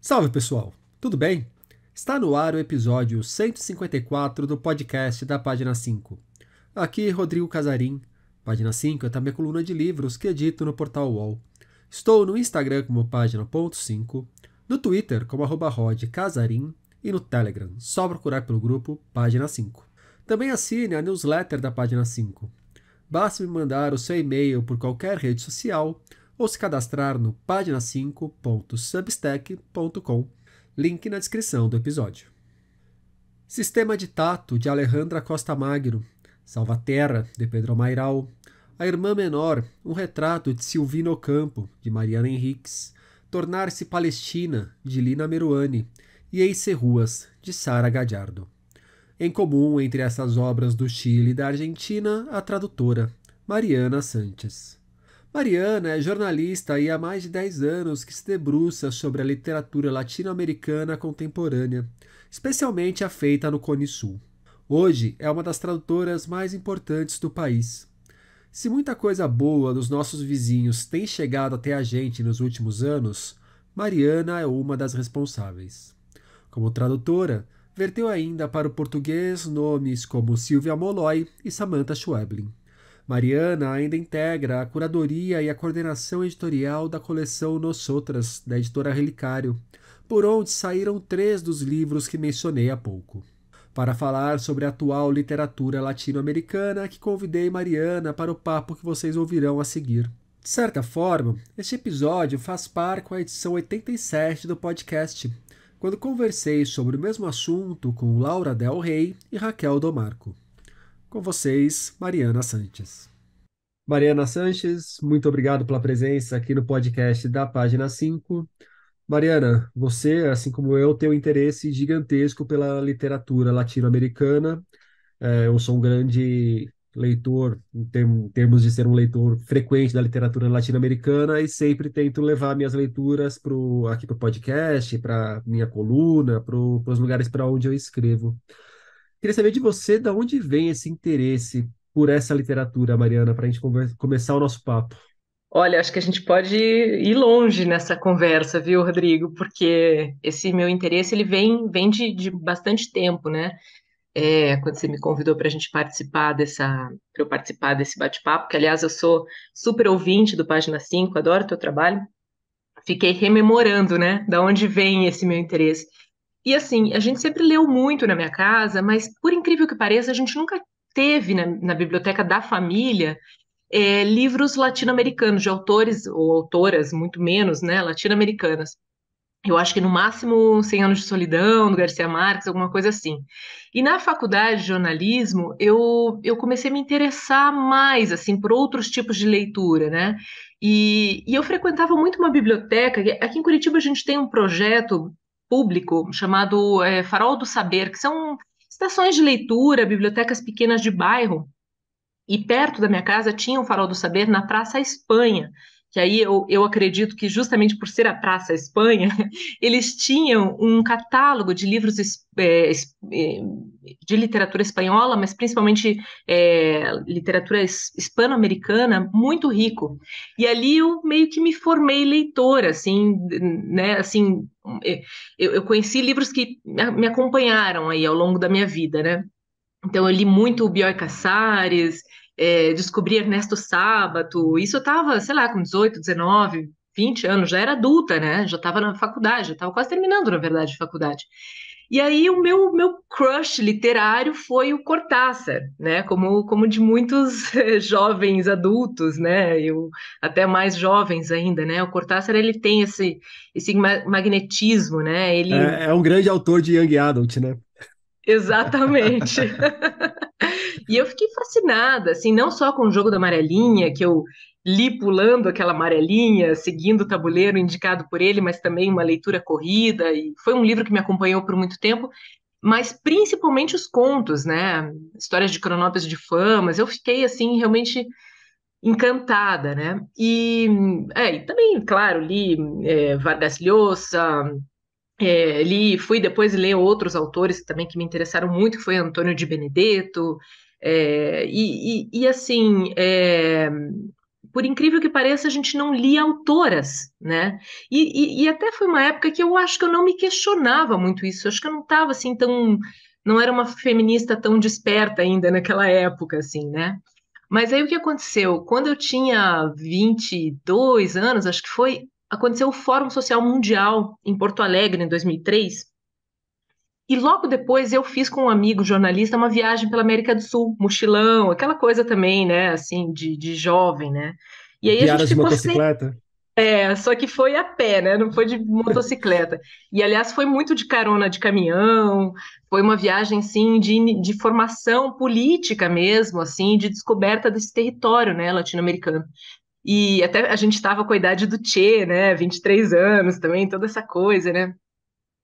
Salve pessoal, tudo bem? Está no ar o episódio 154 do podcast da Página 5. Aqui Rodrigo Casarim. Página 5 é também coluna de livros que edito no portal UOL. Estou no Instagram como página.5, no Twitter como arroba rodcasarim e no Telegram, só procurar pelo grupo Página 5. Também assine a newsletter da Página 5 basta me mandar o seu e-mail por qualquer rede social ou se cadastrar no página5.substack.com, link na descrição do episódio. Sistema de Tato, de Alejandra Costa Magno, Salvaterra, de Pedro Mairal, A Irmã Menor, um retrato de Silvino Campo, de Mariana Henriques, Tornar-se Palestina, de Lina Meruane, e Eis Ruas, de Sara Gadiardo. Em comum entre essas obras do Chile e da Argentina, a tradutora, Mariana Sanches. Mariana é jornalista e há mais de 10 anos que se debruça sobre a literatura latino-americana contemporânea, especialmente a feita no Cone Sul. Hoje é uma das tradutoras mais importantes do país. Se muita coisa boa dos nossos vizinhos tem chegado até a gente nos últimos anos, Mariana é uma das responsáveis. Como tradutora, Verteu ainda para o português nomes como Silvia Molloy e Samantha Schweblin. Mariana ainda integra a curadoria e a coordenação editorial da coleção Nosotras, da editora Relicário, por onde saíram três dos livros que mencionei há pouco. Para falar sobre a atual literatura latino-americana, que convidei Mariana para o papo que vocês ouvirão a seguir. De certa forma, este episódio faz par com a edição 87 do podcast, quando conversei sobre o mesmo assunto com Laura Del Rey e Raquel Domarco. Com vocês, Mariana Sanches. Mariana Sanches, muito obrigado pela presença aqui no podcast da Página 5. Mariana, você, assim como eu, tem um interesse gigantesco pela literatura latino-americana. É, eu sou um grande leitor, em, term, em termos de ser um leitor frequente da literatura latino-americana, e sempre tento levar minhas leituras pro, aqui para o podcast, para minha coluna, para os lugares para onde eu escrevo. Queria saber de você, de onde vem esse interesse por essa literatura, Mariana, para a gente conversa, começar o nosso papo. Olha, acho que a gente pode ir longe nessa conversa, viu, Rodrigo? Porque esse meu interesse ele vem vem de, de bastante tempo, né? é, quando você me convidou para a gente participar dessa, para eu participar desse bate-papo, que aliás eu sou super ouvinte do Página 5, adoro teu trabalho. Fiquei rememorando, né, da onde vem esse meu interesse. E assim, a gente sempre leu muito na minha casa, mas por incrível que pareça, a gente nunca teve na, na biblioteca da família é, livros latino-americanos, de autores ou autoras, muito menos, né, latino-americanas eu acho que no máximo 100 anos de solidão, do Garcia Marques, alguma coisa assim. E na faculdade de jornalismo, eu, eu comecei a me interessar mais, assim, por outros tipos de leitura, né? E, e eu frequentava muito uma biblioteca, aqui em Curitiba a gente tem um projeto público chamado é, Farol do Saber, que são estações de leitura, bibliotecas pequenas de bairro, e perto da minha casa tinha um Farol do Saber na Praça Espanha, que aí eu, eu acredito que justamente por ser a Praça Espanha, eles tinham um catálogo de livros é, é, de literatura espanhola, mas principalmente é, literatura hispano-americana, muito rico. E ali eu meio que me formei leitora, assim, né, assim, é, eu, eu conheci livros que me acompanharam aí ao longo da minha vida, né? Então eu li muito o Bioy Casares, é, descobri Ernesto Sábato, isso eu estava, sei lá, com 18, 19, 20 anos, já era adulta, né? Já estava na faculdade, já estava quase terminando, na verdade, faculdade. E aí o meu, meu crush literário foi o Cortázar, né? Como, como de muitos jovens adultos, né? Eu, até mais jovens ainda, né? O Cortázar ele tem esse, esse magnetismo, né? Ele é, é um grande autor de Young Adult, né? Exatamente. e eu fiquei fascinada, assim, não só com o jogo da amarelinha, que eu li pulando aquela amarelinha, seguindo o tabuleiro indicado por ele, mas também uma leitura corrida, e foi um livro que me acompanhou por muito tempo, mas principalmente os contos, né? Histórias de cronópios de famas, eu fiquei, assim, realmente encantada, né? E, é, e também, claro, li é, Vargas Llosa, é, li, fui depois ler outros autores também que me interessaram muito, que foi Antônio de Benedetto, é, e, e, e, assim, é, por incrível que pareça, a gente não lia autoras, né? E, e, até foi uma época que eu acho que eu não me questionava muito isso, acho que eu não estava assim tão, não era uma feminista tão desperta ainda naquela época, assim, né? Mas aí o que aconteceu? Quando eu tinha 22 anos, acho que foi, aconteceu o Fórum Social Mundial em Porto Alegre, em 2003. E logo depois eu fiz com um amigo jornalista uma viagem pela América do Sul, mochilão, aquela coisa também, né, assim, de, de jovem, né? E aí a gente ficou de motocicleta. Sem... É, só que foi a pé, né? Não foi de motocicleta. E, aliás, foi muito de carona de caminhão, foi uma viagem, sim, de, de formação política mesmo, assim, de descoberta desse território, né, latino-americano. E até a gente estava com a idade do Tchê, né? 23 anos também, toda essa coisa, né?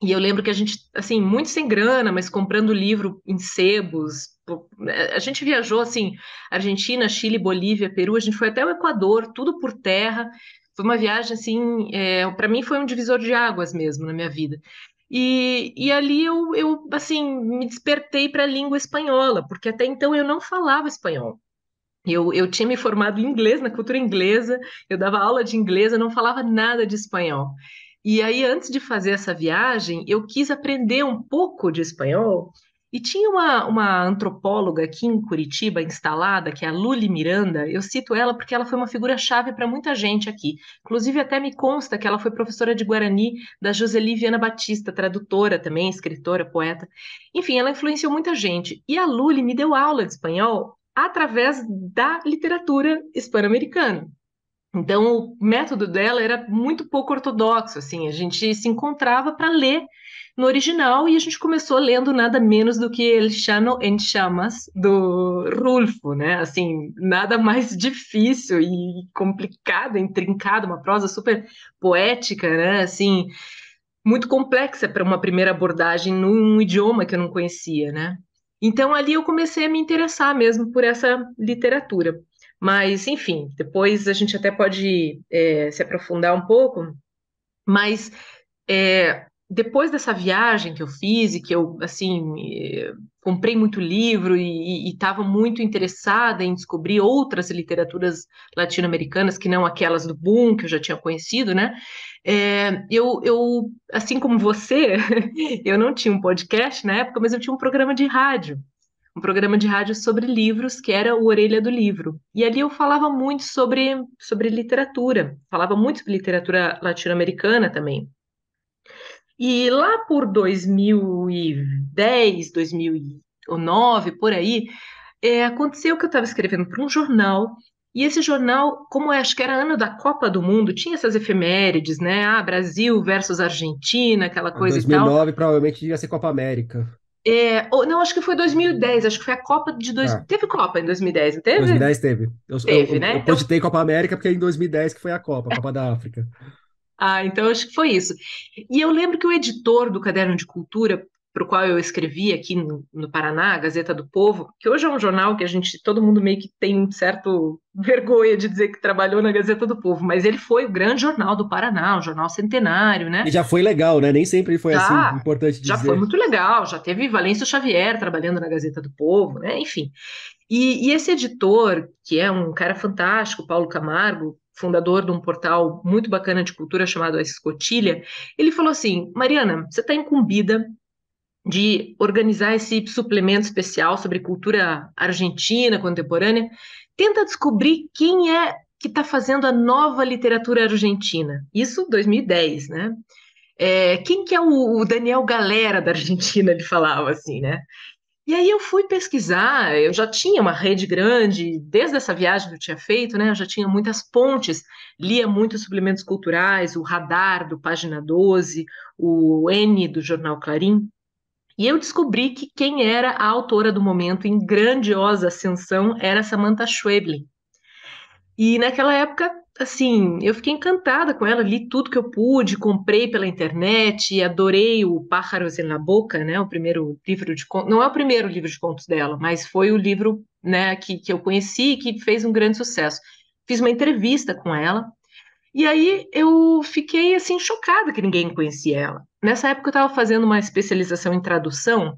E eu lembro que a gente, assim, muito sem grana, mas comprando livro em sebos. É, a gente viajou, assim, Argentina, Chile, Bolívia, Peru, a gente foi até o Equador, tudo por terra. Foi uma viagem, assim, é, para mim foi um divisor de águas mesmo na minha vida. E, e ali eu, eu, assim, me despertei para a língua espanhola, porque até então eu não falava espanhol. Eu, eu, tinha me formado em inglês, na cultura inglesa, eu dava aula de inglês, eu não falava nada de espanhol. E aí, antes de fazer essa viagem, eu quis aprender um pouco de espanhol. E tinha uma, uma antropóloga aqui em Curitiba instalada, que é a Luli Miranda. Eu cito ela porque ela foi uma figura-chave para muita gente aqui. Inclusive, até me consta que ela foi professora de Guarani da Joseli Viana Batista, tradutora também, escritora, poeta. Enfim, ela influenciou muita gente. E a Luli me deu aula de espanhol através da literatura hispano-americana. Então, o método dela era muito pouco ortodoxo, assim, a gente se encontrava para ler no original e a gente começou lendo nada menos do que El Chano en Chamas, do Rulfo, né, assim, nada mais difícil e complicado, intrincado, uma prosa super poética, né, assim, muito complexa para uma primeira abordagem num idioma que eu não conhecia, né. Então ali eu comecei a me interessar mesmo por essa literatura. Mas, enfim, depois a gente até pode é, se aprofundar um pouco, mas é, depois dessa viagem que eu fiz e que eu, assim, comprei muito livro e estava muito interessada em descobrir outras literaturas latino-americanas que não aquelas do boom que eu já tinha conhecido, né? É, eu, eu, assim como você, eu não tinha um podcast na época, mas eu tinha um programa de rádio. Um programa de rádio sobre livros, que era o Orelha do Livro. E ali eu falava muito sobre, sobre literatura, falava muito sobre literatura latino-americana também. E lá por 2010, 2009, por aí, é, aconteceu que eu estava escrevendo para um jornal e esse jornal, como é, acho que era ano da Copa do Mundo, tinha essas efemérides, né? Ah, Brasil versus Argentina, aquela ah, coisa 2009, e tal. 2009 provavelmente devia ser Copa América. É, ou, não, acho que foi 2010, acho que foi a Copa de... Dois, ah. Teve Copa em 2010, não teve? 2010 teve. Eu, teve, eu, né? Eu, eu então... cogitei Copa América porque é em 2010 que foi a Copa, a Copa da África. Ah, então acho que foi isso. E eu lembro que o editor do Caderno de Cultura para o qual eu escrevi aqui no, no, Paraná, a Gazeta do Povo, que hoje é um jornal que a gente, todo mundo meio que tem um certo vergonha de dizer que trabalhou na Gazeta do Povo, mas ele foi o grande jornal do Paraná, um jornal centenário, né? E já foi legal, né? Nem sempre foi já, assim importante dizer. Já foi muito legal, já teve Valêncio Xavier trabalhando na Gazeta do Povo, né? Enfim. E, e esse editor, que é um cara fantástico, Paulo Camargo, fundador de um portal muito bacana de cultura chamado A Escotilha, ele falou assim: Mariana, você está incumbida de organizar esse suplemento especial sobre cultura argentina contemporânea, tenta descobrir quem é que está fazendo a nova literatura argentina. Isso 2010, né? É, quem que é o, o Daniel Galera da Argentina? Ele falava assim, né? E aí eu fui pesquisar, eu já tinha uma rede grande, desde essa viagem que eu tinha feito, né? Eu já tinha muitas pontes, lia muitos suplementos culturais, o Radar do Página 12, o N do Jornal Clarim. E eu descobri que quem era a autora do momento em grandiosa ascensão era Samantha Schweblin. E naquela época, assim, eu fiquei encantada com ela, li tudo que eu pude, comprei pela internet, adorei o Pájaros na Boca, né, o primeiro livro de contos, não é o primeiro livro de contos dela, mas foi o livro, né, que, que eu conheci e que fez um grande sucesso. Fiz uma entrevista com ela, e aí eu fiquei, assim, chocada que ninguém conhecia ela. Nessa época eu estava fazendo uma especialização em tradução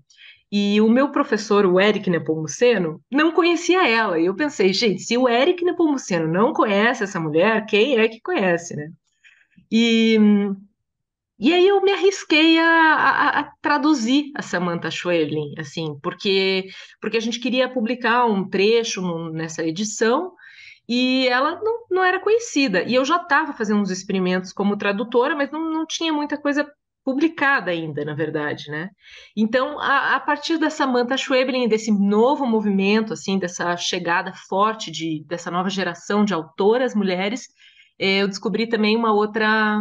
e o meu professor, o Eric Nepomuceno, não conhecia ela. E eu pensei, gente, se o Eric Nepomuceno não conhece essa mulher, quem é que conhece, né? E, e aí eu me arrisquei a, a, a traduzir a Samantha Schwerlin, assim, porque, porque a gente queria publicar um trecho nessa edição e ela não, não era conhecida. E eu já estava fazendo uns experimentos como tradutora, mas não, não tinha muita coisa publicada ainda, na verdade, né? Então, a, a partir dessa Manta Schweblin, desse novo movimento, assim, dessa chegada forte de, dessa nova geração de autoras mulheres, eh, eu descobri também uma outra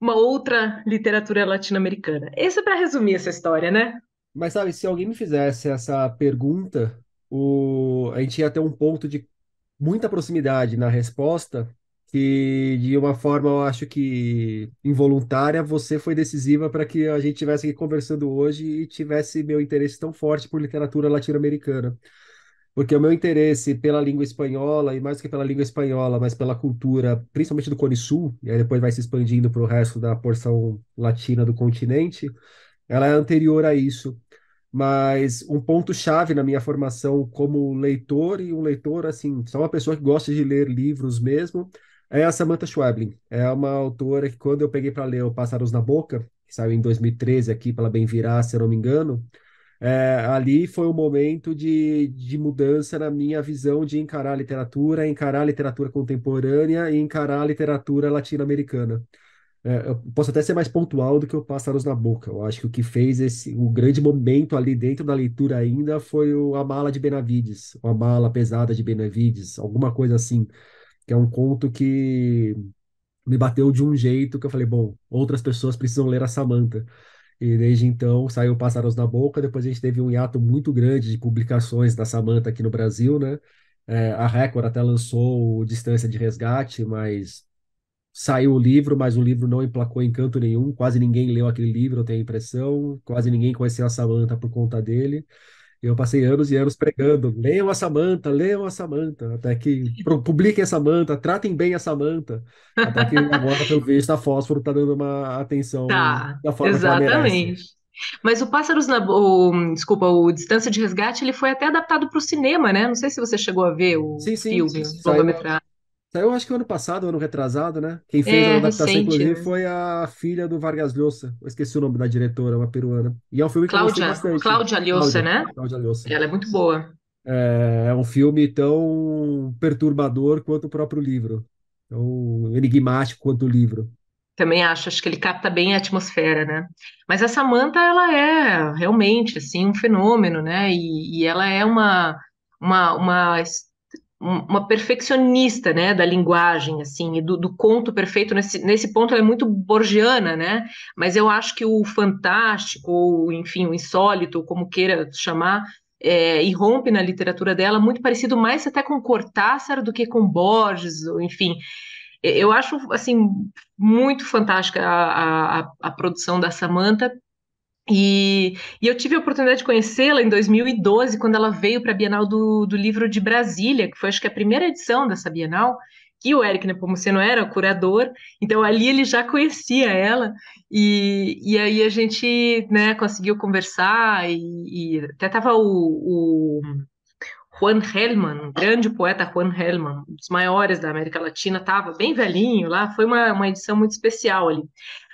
uma outra literatura latino-americana. Isso é para resumir essa história, né? Mas sabe, se alguém me fizesse essa pergunta, o... a gente ia ter um ponto de muita proximidade na resposta, que de uma forma eu acho que involuntária você foi decisiva para que a gente estivesse aqui conversando hoje e tivesse meu interesse tão forte por literatura latino-americana. Porque o meu interesse pela língua espanhola, e mais que pela língua espanhola, mas pela cultura, principalmente do Cone Sul, e aí depois vai se expandindo para o resto da porção latina do continente, ela é anterior a isso. Mas um ponto-chave na minha formação como leitor, e um leitor, assim, só uma pessoa que gosta de ler livros mesmo, é a Samantha Schweblin. É uma autora que, quando eu peguei para ler O Pássaros na Boca, que saiu em 2013 aqui pela Bem Virar, se eu não me engano, é, ali foi um momento de, de mudança na minha visão de encarar a literatura, encarar a literatura contemporânea e encarar a literatura latino-americana. É, eu posso até ser mais pontual do que o Pássaros na Boca. Eu acho que o que fez esse o grande momento ali dentro da leitura ainda foi o, a mala de Benavides, a mala pesada de Benavides, alguma coisa assim que é um conto que me bateu de um jeito que eu falei, bom, outras pessoas precisam ler a Samantha. E desde então saiu Pássaros na Boca, depois a gente teve um hiato muito grande de publicações da Samantha aqui no Brasil, né? É, a Record até lançou Distância de Resgate, mas saiu o livro, mas o livro não emplacou em canto nenhum, quase ninguém leu aquele livro, eu tenho a impressão, quase ninguém conheceu a Samantha por conta dele. Eu passei anos e anos pregando, leiam a Samanta, leiam a Samanta, até que publiquem a Samanta, tratem bem a Samanta, até que agora, pelo visto, a Fósforo está dando uma atenção tá, da forma exatamente. que Mas o Pássaros na o, desculpa, o Distância de Resgate, ele foi até adaptado para o cinema, né? Não sei se você chegou a ver o sim, sim, filme, sim, sim. Saiu, acho que ano passado, ano retrasado, né? Quem fez é, a adaptação, recente, inclusive, né? foi a filha do Vargas Llosa. Eu esqueci o nome da diretora, uma peruana. E é um filme que Cláudia, eu gostei bastante. Cláudia Llosa, né? Cláudia Llosa. Ela é muito boa. É, é um filme tão perturbador quanto o próprio livro. Tão enigmático quanto o livro. Também acho, acho que ele capta bem a atmosfera, né? Mas essa manta ela é realmente, assim, um fenômeno, né? E, e ela é uma, uma, uma uma perfeccionista, né, da linguagem, assim, e do, do, conto perfeito, nesse, nesse ponto ela é muito borgiana, né, mas eu acho que o fantástico, ou enfim, o insólito, como queira chamar, é, rompe na literatura dela, muito parecido mais até com Cortázar do que com Borges, enfim, eu acho, assim, muito fantástica a, a, a produção da Samantha, e, e, eu tive a oportunidade de conhecê-la em 2012, quando ela veio para a Bienal do, do, Livro de Brasília, que foi acho que a primeira edição dessa Bienal, que o Eric Nepomuceno era o curador, então ali ele já conhecia ela, e, e aí a gente né, conseguiu conversar, e, e até estava o, o Juan Hellman, um grande poeta Juan Hellman, um dos maiores da América Latina, estava bem velhinho lá, foi uma, uma edição muito especial ali.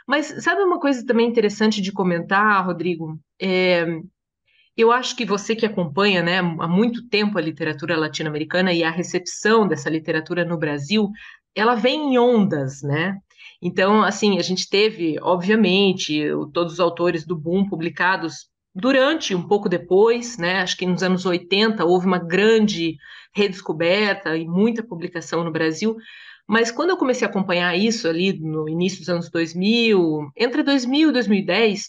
Mas sabe uma coisa também interessante de comentar, Rodrigo? É, eu acho que você que acompanha né, há muito tempo a literatura latino-americana e a recepção dessa literatura no Brasil, ela vem em ondas, né? Então, assim, a gente teve, obviamente, todos os autores do boom publicados durante, um pouco depois, né? Acho que nos anos 80 houve uma grande redescoberta e muita publicação no Brasil, mas quando eu comecei a acompanhar isso ali no início dos anos 2000, entre 2000 e 2010,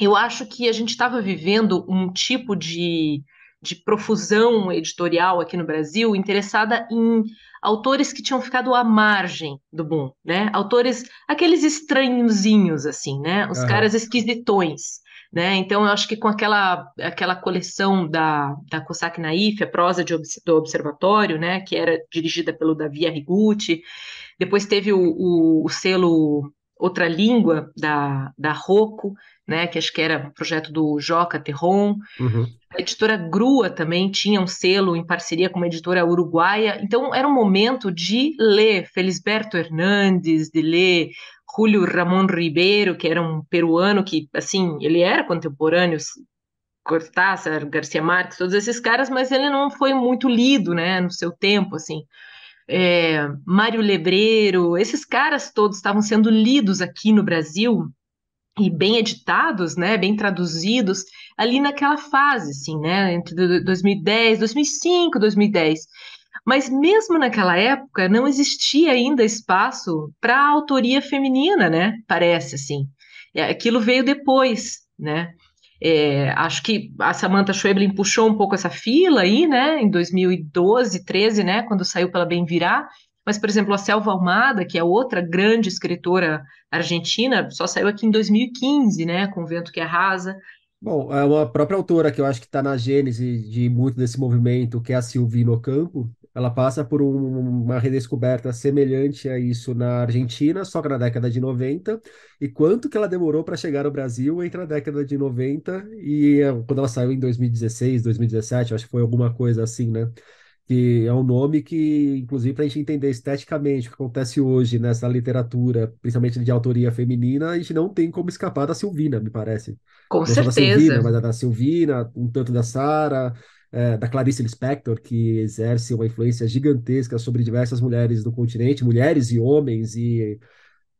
eu acho que a gente estava vivendo um tipo de, de profusão editorial aqui no Brasil interessada em autores que tinham ficado à margem do boom, né? Autores, aqueles estranhozinhos, assim, né? Os uhum. caras esquisitões. Né? Então, eu acho que com aquela, aquela coleção da, da Cossack Naif, a prosa de, do Observatório, né, que era dirigida pelo Davi Arrigucci, depois teve o, o, o selo Outra Língua, da, da Rocco, né, que acho que era projeto do Joca Terron. Uhum. A editora Grua também tinha um selo em parceria com uma editora uruguaia. Então, era um momento de ler Felisberto Hernandes, de ler Julio Ramon Ribeiro, que era um peruano que, assim, ele era contemporâneo, Cortázar, Garcia Marques, todos esses caras, mas ele não foi muito lido, né, no seu tempo, assim. É, Mário Lebreiro, esses caras todos estavam sendo lidos aqui no Brasil e bem editados, né, bem traduzidos, ali naquela fase, assim, né, entre 2010, 2005, 2010. Mas mesmo naquela época não existia ainda espaço para a autoria feminina, né? Parece assim. Aquilo veio depois, né? É, acho que a Samantha Schweblin puxou um pouco essa fila aí, né? Em 2012, 13, né? Quando saiu pela Bem Virar. Mas, por exemplo, a Selva Almada, que é outra grande escritora argentina, só saiu aqui em 2015, né? Com o Vento que Arrasa. Bom, é uma própria autora que eu acho que está na gênese de muito desse movimento, que é a Silvina Campo, ela passa por um, uma redescoberta semelhante a isso na Argentina, só que na década de 90. E quanto que ela demorou para chegar ao Brasil entre a década de 90 e eh, quando ela saiu em 2016, 2017, acho que foi alguma coisa assim, né? que é um nome que, inclusive, para a gente entender esteticamente o que acontece hoje nessa literatura, principalmente de autoria feminina, a gente não tem como escapar da Silvina, me parece. Com não certeza. da Silvina, mas é da Silvina, um tanto da Sara, é, da Clarice Lispector, que exerce uma influência gigantesca sobre diversas mulheres do continente, mulheres e homens, e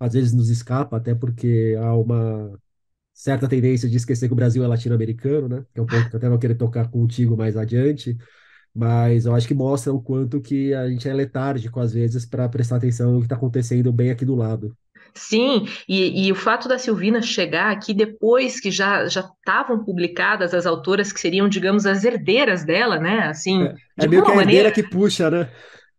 às vezes nos escapa, até porque há uma certa tendência de esquecer que o Brasil é latino-americano, né? Que é um ponto que eu até vou querer tocar contigo mais adiante, mas eu acho que mostra o quanto que a gente é letárgico às vezes para prestar atenção no que está acontecendo bem aqui do lado. Sim, e, e, o fato da Silvina chegar aqui depois que já já estavam publicadas as autoras que seriam, digamos, as herdeiras dela, né? Assim, é, é meio que a maneira... herdeira que puxa, né?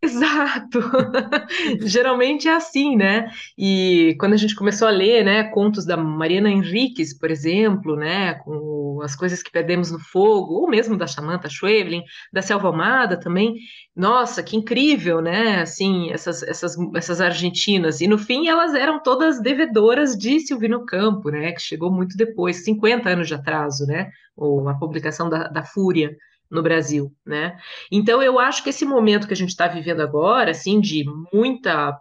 Exato. Geralmente é assim, né? E quando a gente começou a ler, né, contos da Mariana Henriques, por exemplo, né, com as coisas que perdemos no fogo, ou mesmo da Samantha Schweblin, da Selva Almada também. Nossa, que incrível, né? Assim, essas, essas, essas argentinas. E no fim elas eram todas devedoras de Silvino Campo, né, que chegou muito depois, 50 anos de atraso, né? Ou a publicação da, da Fúria no Brasil, né? Então eu acho que esse momento que a gente está vivendo agora, assim, de muita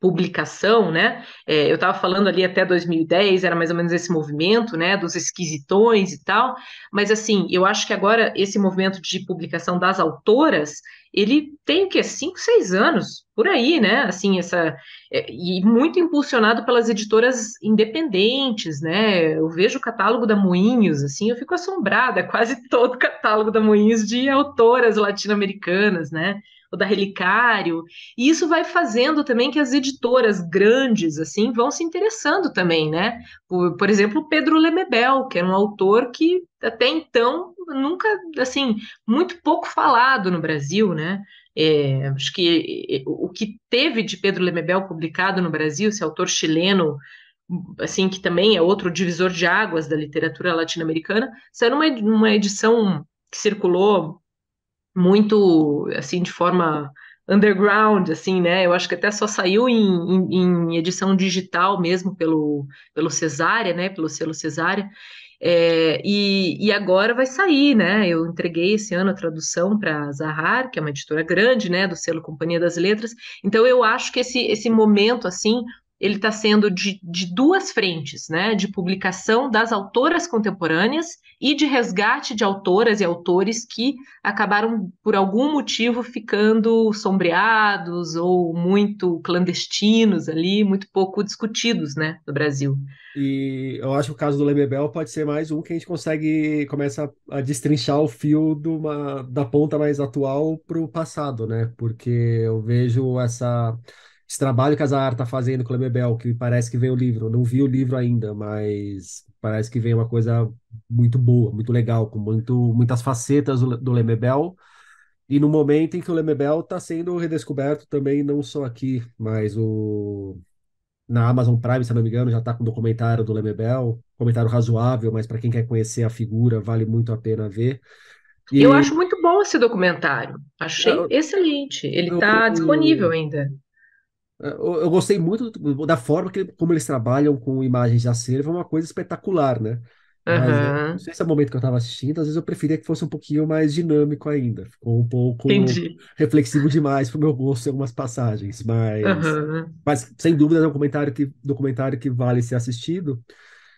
publicação, né? É, eu estava falando ali até 2010, era mais ou menos esse movimento, né, dos esquisitões e tal, mas assim, eu acho que agora esse movimento de publicação das autoras, ele tem o quê? Cinco, seis anos, por aí, né? Assim, essa. É, e muito impulsionado pelas editoras independentes, né? Eu vejo o catálogo da Moinhos, assim, eu fico assombrada, quase todo o catálogo da Moinhos de autoras latino-americanas, né? ou da Relicário. E isso vai fazendo também que as editoras grandes assim vão se interessando também, né? Por, por exemplo, Pedro Lemebel, que era um autor que até então nunca, assim, muito pouco falado no Brasil, né? É, acho que é, o que teve de Pedro Lemebel publicado no Brasil, esse autor chileno, assim, que também é outro divisor de águas da literatura latino-americana, isso era uma, uma edição que circulou muito, assim, de forma underground, assim, né? Eu acho que até só saiu em, em, em edição digital mesmo pelo, pelo Cesária, né? Pelo selo Cesária. É, e, e, agora vai sair, né? Eu entreguei esse ano a tradução para a Zahar, que é uma editora grande, né, do selo Companhia das Letras. Então eu acho que esse, esse momento assim ele está sendo de, de, duas frentes, né? De publicação das autoras contemporâneas e de resgate de autoras e autores que acabaram, por algum motivo, ficando sombreados ou muito clandestinos ali, muito pouco discutidos, né, no Brasil. E eu acho que o caso do Lebebel pode ser mais um que a gente consegue começa a destrinchar o fio uma, da ponta mais atual para o passado, né? Porque eu vejo essa esse trabalho que a Zahar está fazendo com o Lemebel, que parece que vem o livro, não vi o livro ainda, mas parece que vem uma coisa muito boa, muito legal, com muito, muitas facetas do, Lemebel, e no momento em que o Lemebel está sendo redescoberto também, não só aqui, mas o na Amazon Prime, se não me engano, já está com um documentário do Lemebel, comentário razoável, mas para quem quer conhecer a figura, vale muito a pena ver. E... Eu acho muito bom esse documentário, achei eu... excelente, ele está eu... Tá disponível ainda. Eu, eu gostei muito da forma que, como eles trabalham com imagens de acervo, é uma coisa espetacular, né? Mas, uhum. não sei se é o momento que eu estava assistindo, às vezes eu preferia que fosse um pouquinho mais dinâmico ainda. Ficou um pouco Entendi. reflexivo demais para o meu gosto em algumas passagens, mas, uhum. mas sem dúvida é um documentário que, documentário que vale ser assistido.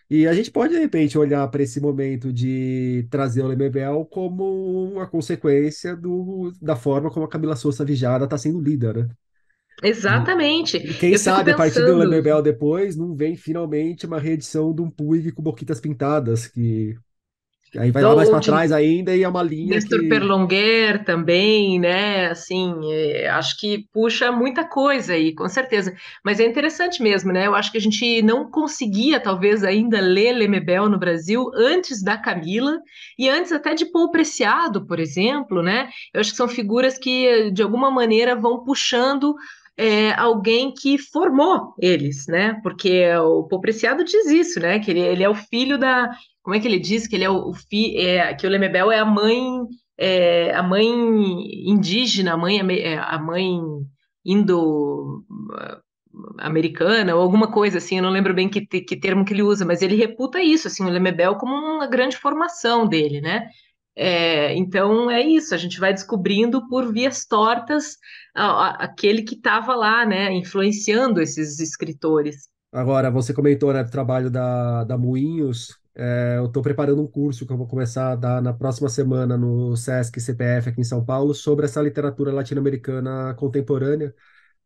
E a gente pode, de repente, olhar para esse momento de trazer o Lemebel como uma consequência do, da forma como a Camila Souza Vijada está sendo lida, né? Exatamente. E quem eu sabe, a partir do Lemebel depois, não vem finalmente uma reedição de um Puig com boquitas pintadas, que Aí vai lá mais para trás ainda e é uma linha. Nestor que... Perlonguer também, né? Assim, é, acho que puxa muita coisa aí, com certeza. Mas é interessante mesmo, né? Eu acho que a gente não conseguia, talvez, ainda ler Lemebel no Brasil antes da Camila e antes até de Paul Preciado, por exemplo, né? Eu acho que são figuras que, de alguma maneira, vão puxando é, alguém que formou eles, né? Porque o Popreciado diz isso, né? Que ele, ele é o filho da. Como é que ele diz que ele é o, o É, que o Lemebel é a mãe. É, a mãe indígena, a mãe, é, a mãe indo ah, americana ou alguma coisa assim, eu não lembro bem que, que termo que ele usa, mas ele reputa isso, assim, o Lemebel como uma grande formação dele, né? É, então é isso, a gente vai descobrindo por vias tortas a, a, aquele que estava lá, né, influenciando esses escritores. Agora, você comentou, né, do trabalho da, da Moinhos, é, eu estou preparando um curso que eu vou começar a dar na próxima semana no SESC CPF aqui em São Paulo sobre essa literatura latino-americana contemporânea.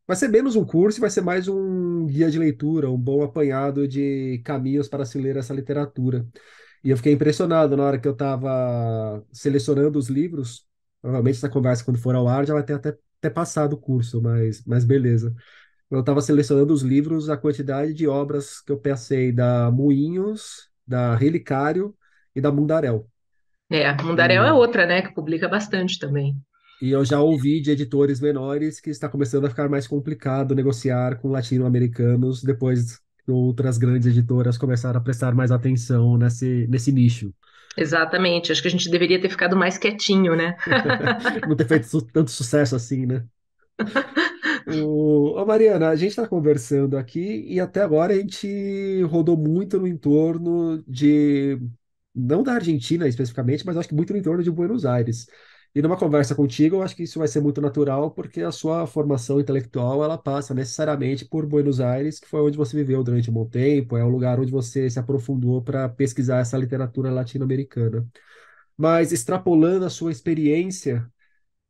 Vai ser menos um curso, vai ser mais um guia de leitura, um bom apanhado de caminhos para se ler essa literatura. E eu fiquei impressionado na hora que eu estava selecionando os livros. Provavelmente essa conversa, quando for ao ar, já vai ter até, até passado o curso, mas, mas beleza. Eu estava selecionando os livros, a quantidade de obras que eu passei da Moinhos, da Relicário e da Mundarel. É, a Mundarel é e... é outra, né, que publica bastante também. E eu já ouvi de editores menores que está começando a ficar mais complicado negociar com latino-americanos depois outras grandes editoras começaram a prestar mais atenção nesse, nesse nicho. Exatamente, acho que a gente deveria ter ficado mais quietinho, né? Não ter feito tanto sucesso assim, né? O... Mariana, a gente está conversando aqui e até agora a gente rodou muito no entorno de, não da Argentina especificamente, mas acho que muito no entorno de Buenos Aires. E numa conversa contigo, eu acho que isso vai ser muito natural, porque a sua formação intelectual ela passa necessariamente por Buenos Aires, que foi onde você viveu durante um bom tempo, é o lugar onde você se aprofundou para pesquisar essa literatura latino-americana. Mas extrapolando a sua experiência,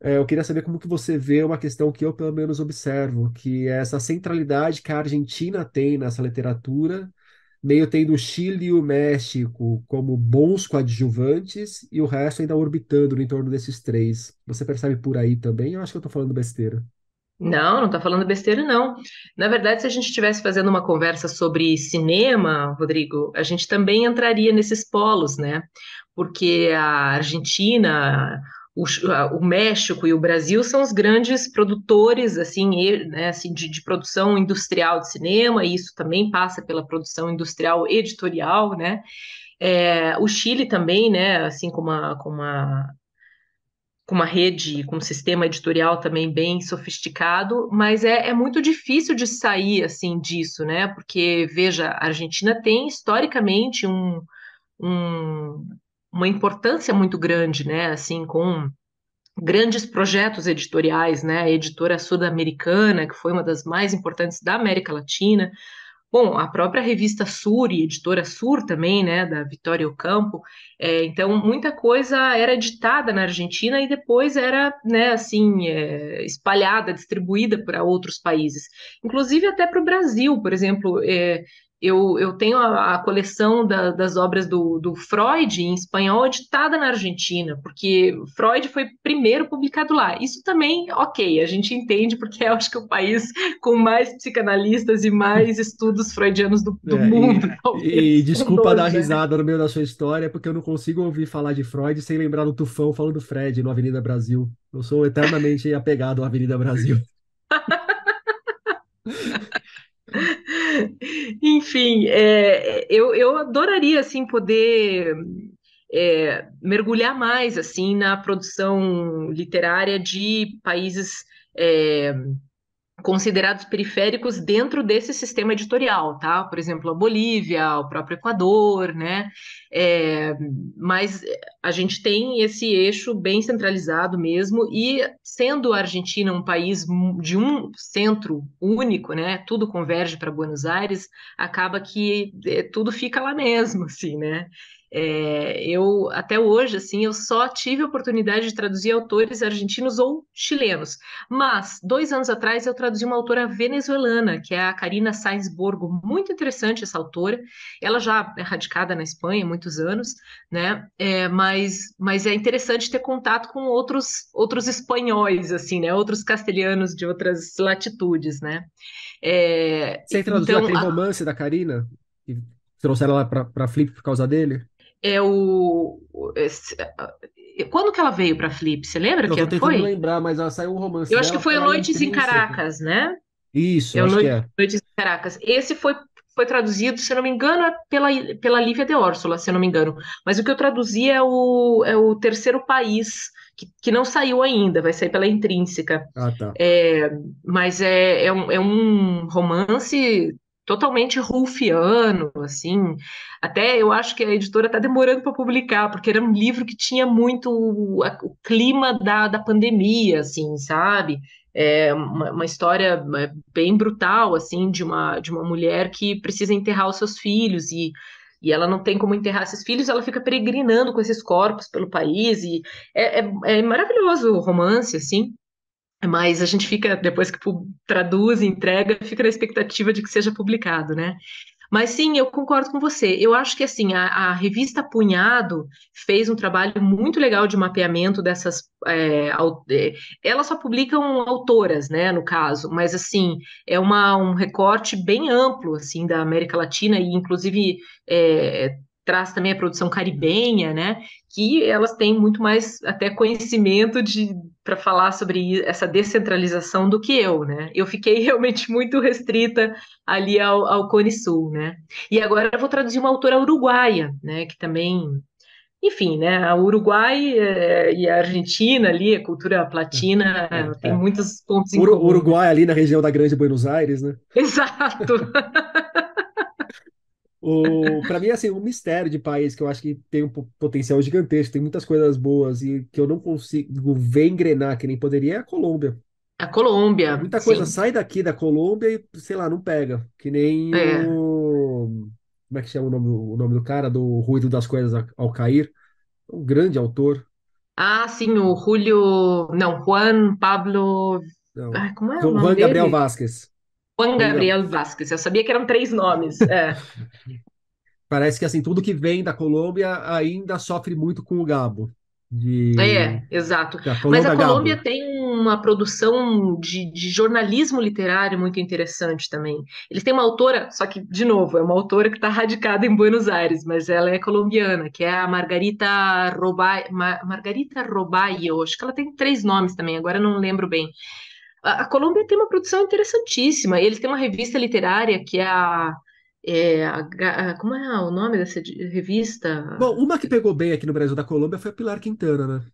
é, eu queria saber como que você vê uma questão que eu pelo menos observo, que é essa centralidade que a Argentina tem nessa literatura meio tendo o Chile e o México como bons coadjuvantes e o resto ainda orbitando em torno desses três. Você percebe por aí também? Eu acho que eu estou falando besteira. Não, não está falando besteira, não. Na verdade, se a gente estivesse fazendo uma conversa sobre cinema, Rodrigo, a gente também entraria nesses polos, né? Porque a Argentina, o, o, México e o Brasil são os grandes produtores assim, né, assim de, de, produção industrial de cinema, e isso também passa pela produção industrial editorial, né? É, o Chile também, né, assim como uma, com uma com uma rede, com um sistema editorial também bem sofisticado, mas é, é, muito difícil de sair assim disso, né? Porque veja, a Argentina tem historicamente um, um uma importância muito grande, né? Assim, com grandes projetos editoriais, né? A editora sul-americana, que foi uma das mais importantes da América Latina. Bom, a própria revista Sur e editora Sur também, né, da Vitória Ocampo, é, então muita coisa era editada na Argentina e depois era, né, assim, é, espalhada, distribuída para outros países, inclusive até para o Brasil, por exemplo, é, eu, eu tenho a, a coleção da, das obras do, do Freud em espanhol editada na Argentina, porque Freud foi primeiro publicado lá. Isso também, ok, a gente entende, porque é, acho que é o país com mais psicanalistas e mais estudos freudianos do, do é, mundo. E, e desculpa dar né? risada no meio da sua história, porque eu não consigo ouvir falar de Freud sem lembrar do Tufão falando do Fred no Avenida Brasil. Eu sou eternamente apegado à Avenida Brasil. Enfim, é, eu, eu adoraria assim poder é, mergulhar mais assim na produção literária de países é, considerados periféricos dentro desse sistema editorial, tá? Por exemplo, a Bolívia, o próprio Equador, né? É, mas a gente tem esse eixo bem centralizado mesmo e sendo a Argentina um país de um centro único, né? Tudo converge para Buenos Aires, acaba que é, tudo fica lá mesmo, assim, né? É, eu até hoje, assim, eu só tive a oportunidade de traduzir autores argentinos ou chilenos. Mas dois anos atrás eu traduzi uma autora venezuelana, que é a Karina Sainz Borgo, muito interessante essa autora. Ela já é radicada na Espanha há muitos anos, né? É, mas, mas é interessante ter contato com outros outros espanhóis, assim, né? Outros castelhanos de outras latitudes, né? É, Você traduziu então, aquele a... romance da Karina? E trouxeram ela para Flip por causa dele? é o. quando que ela veio para Flip? Você lembra eu que ela foi? Eu lembrar, mas ela saiu um romance. Eu acho que foi Noites em Caracas, né? Isso, eu é acho que é. Noites em Caracas. Esse foi, foi traduzido, se não me engano, é pela, pela Lívia de Órsula, se não me engano. Mas o que eu traduzi é o, é o Terceiro País, que, que não saiu ainda, vai sair pela Intrínseca. Ah, tá. É, mas é, é, um, é um romance totalmente rufiano, assim. Até eu acho que a editora está demorando para publicar, porque era um livro que tinha muito o, a, o clima da, da pandemia, assim, sabe? É uma, uma, história é, bem brutal, assim, de uma, de uma mulher que precisa enterrar os seus filhos e e ela não tem como enterrar esses filhos, ela fica peregrinando com esses corpos pelo país, e é, é, é maravilhoso o romance, assim, mas a gente fica, depois que traduz entrega, fica na expectativa de que seja publicado, né? Mas sim, eu concordo com você. Eu acho que assim a, a revista Punhado fez um trabalho muito legal de mapeamento dessas. É, é elas só publicam autoras, né, no caso, mas assim é uma, um recorte bem amplo assim da América Latina e inclusive é, traz também a produção caribenha, né? Que elas têm muito mais até conhecimento de para falar sobre essa descentralização do que eu, né? Eu fiquei realmente muito restrita ali ao, ao Cone Sul, né? E agora eu vou traduzir uma autora uruguaia, né? Que também, enfim, né? A Uruguai é, e a Argentina ali, a cultura platina é, é. tem muitos pontos em comum. Uruguai ali na região da Grande Buenos Aires, né? Exato. O, para mim, é, assim, um mistério de país que eu acho que tem um potencial gigantesco, tem muitas coisas boas e que eu não consigo ver engrenar que nem poderia é a Colômbia. A Colômbia. Muita coisa sim. sai daqui da Colômbia e, sei lá, não pega. Que nem é. o. Como é que chama o nome, o nome do cara? Do Ruído das Coisas ao Cair. Um grande autor. Ah, sim, o Julio. Não, Juan Pablo. Não. Ai, como é o nome Juan dele? Gabriel Vasquez. Juan então, Gabriel Vasquez, eu sabia que eram três nomes. É. Parece que assim, tudo que vem da Colômbia ainda sofre muito com o Gabo. De... É, exato. Mas a Colômbia Gabo. tem uma produção de, de, jornalismo literário muito interessante também. Eles têm uma autora, só que, de novo, é uma autora que está radicada em Buenos Aires, mas ela é colombiana, que é a Margarita Robaio. Margarita Robaio, acho que ela tem três nomes também, agora não lembro bem. A, Colômbia tem uma produção interessantíssima. Eles têm uma revista literária que é a é, a, como é o nome dessa revista? Bom, uma que pegou bem aqui no Brasil da Colômbia foi a Pilar Quintana, né?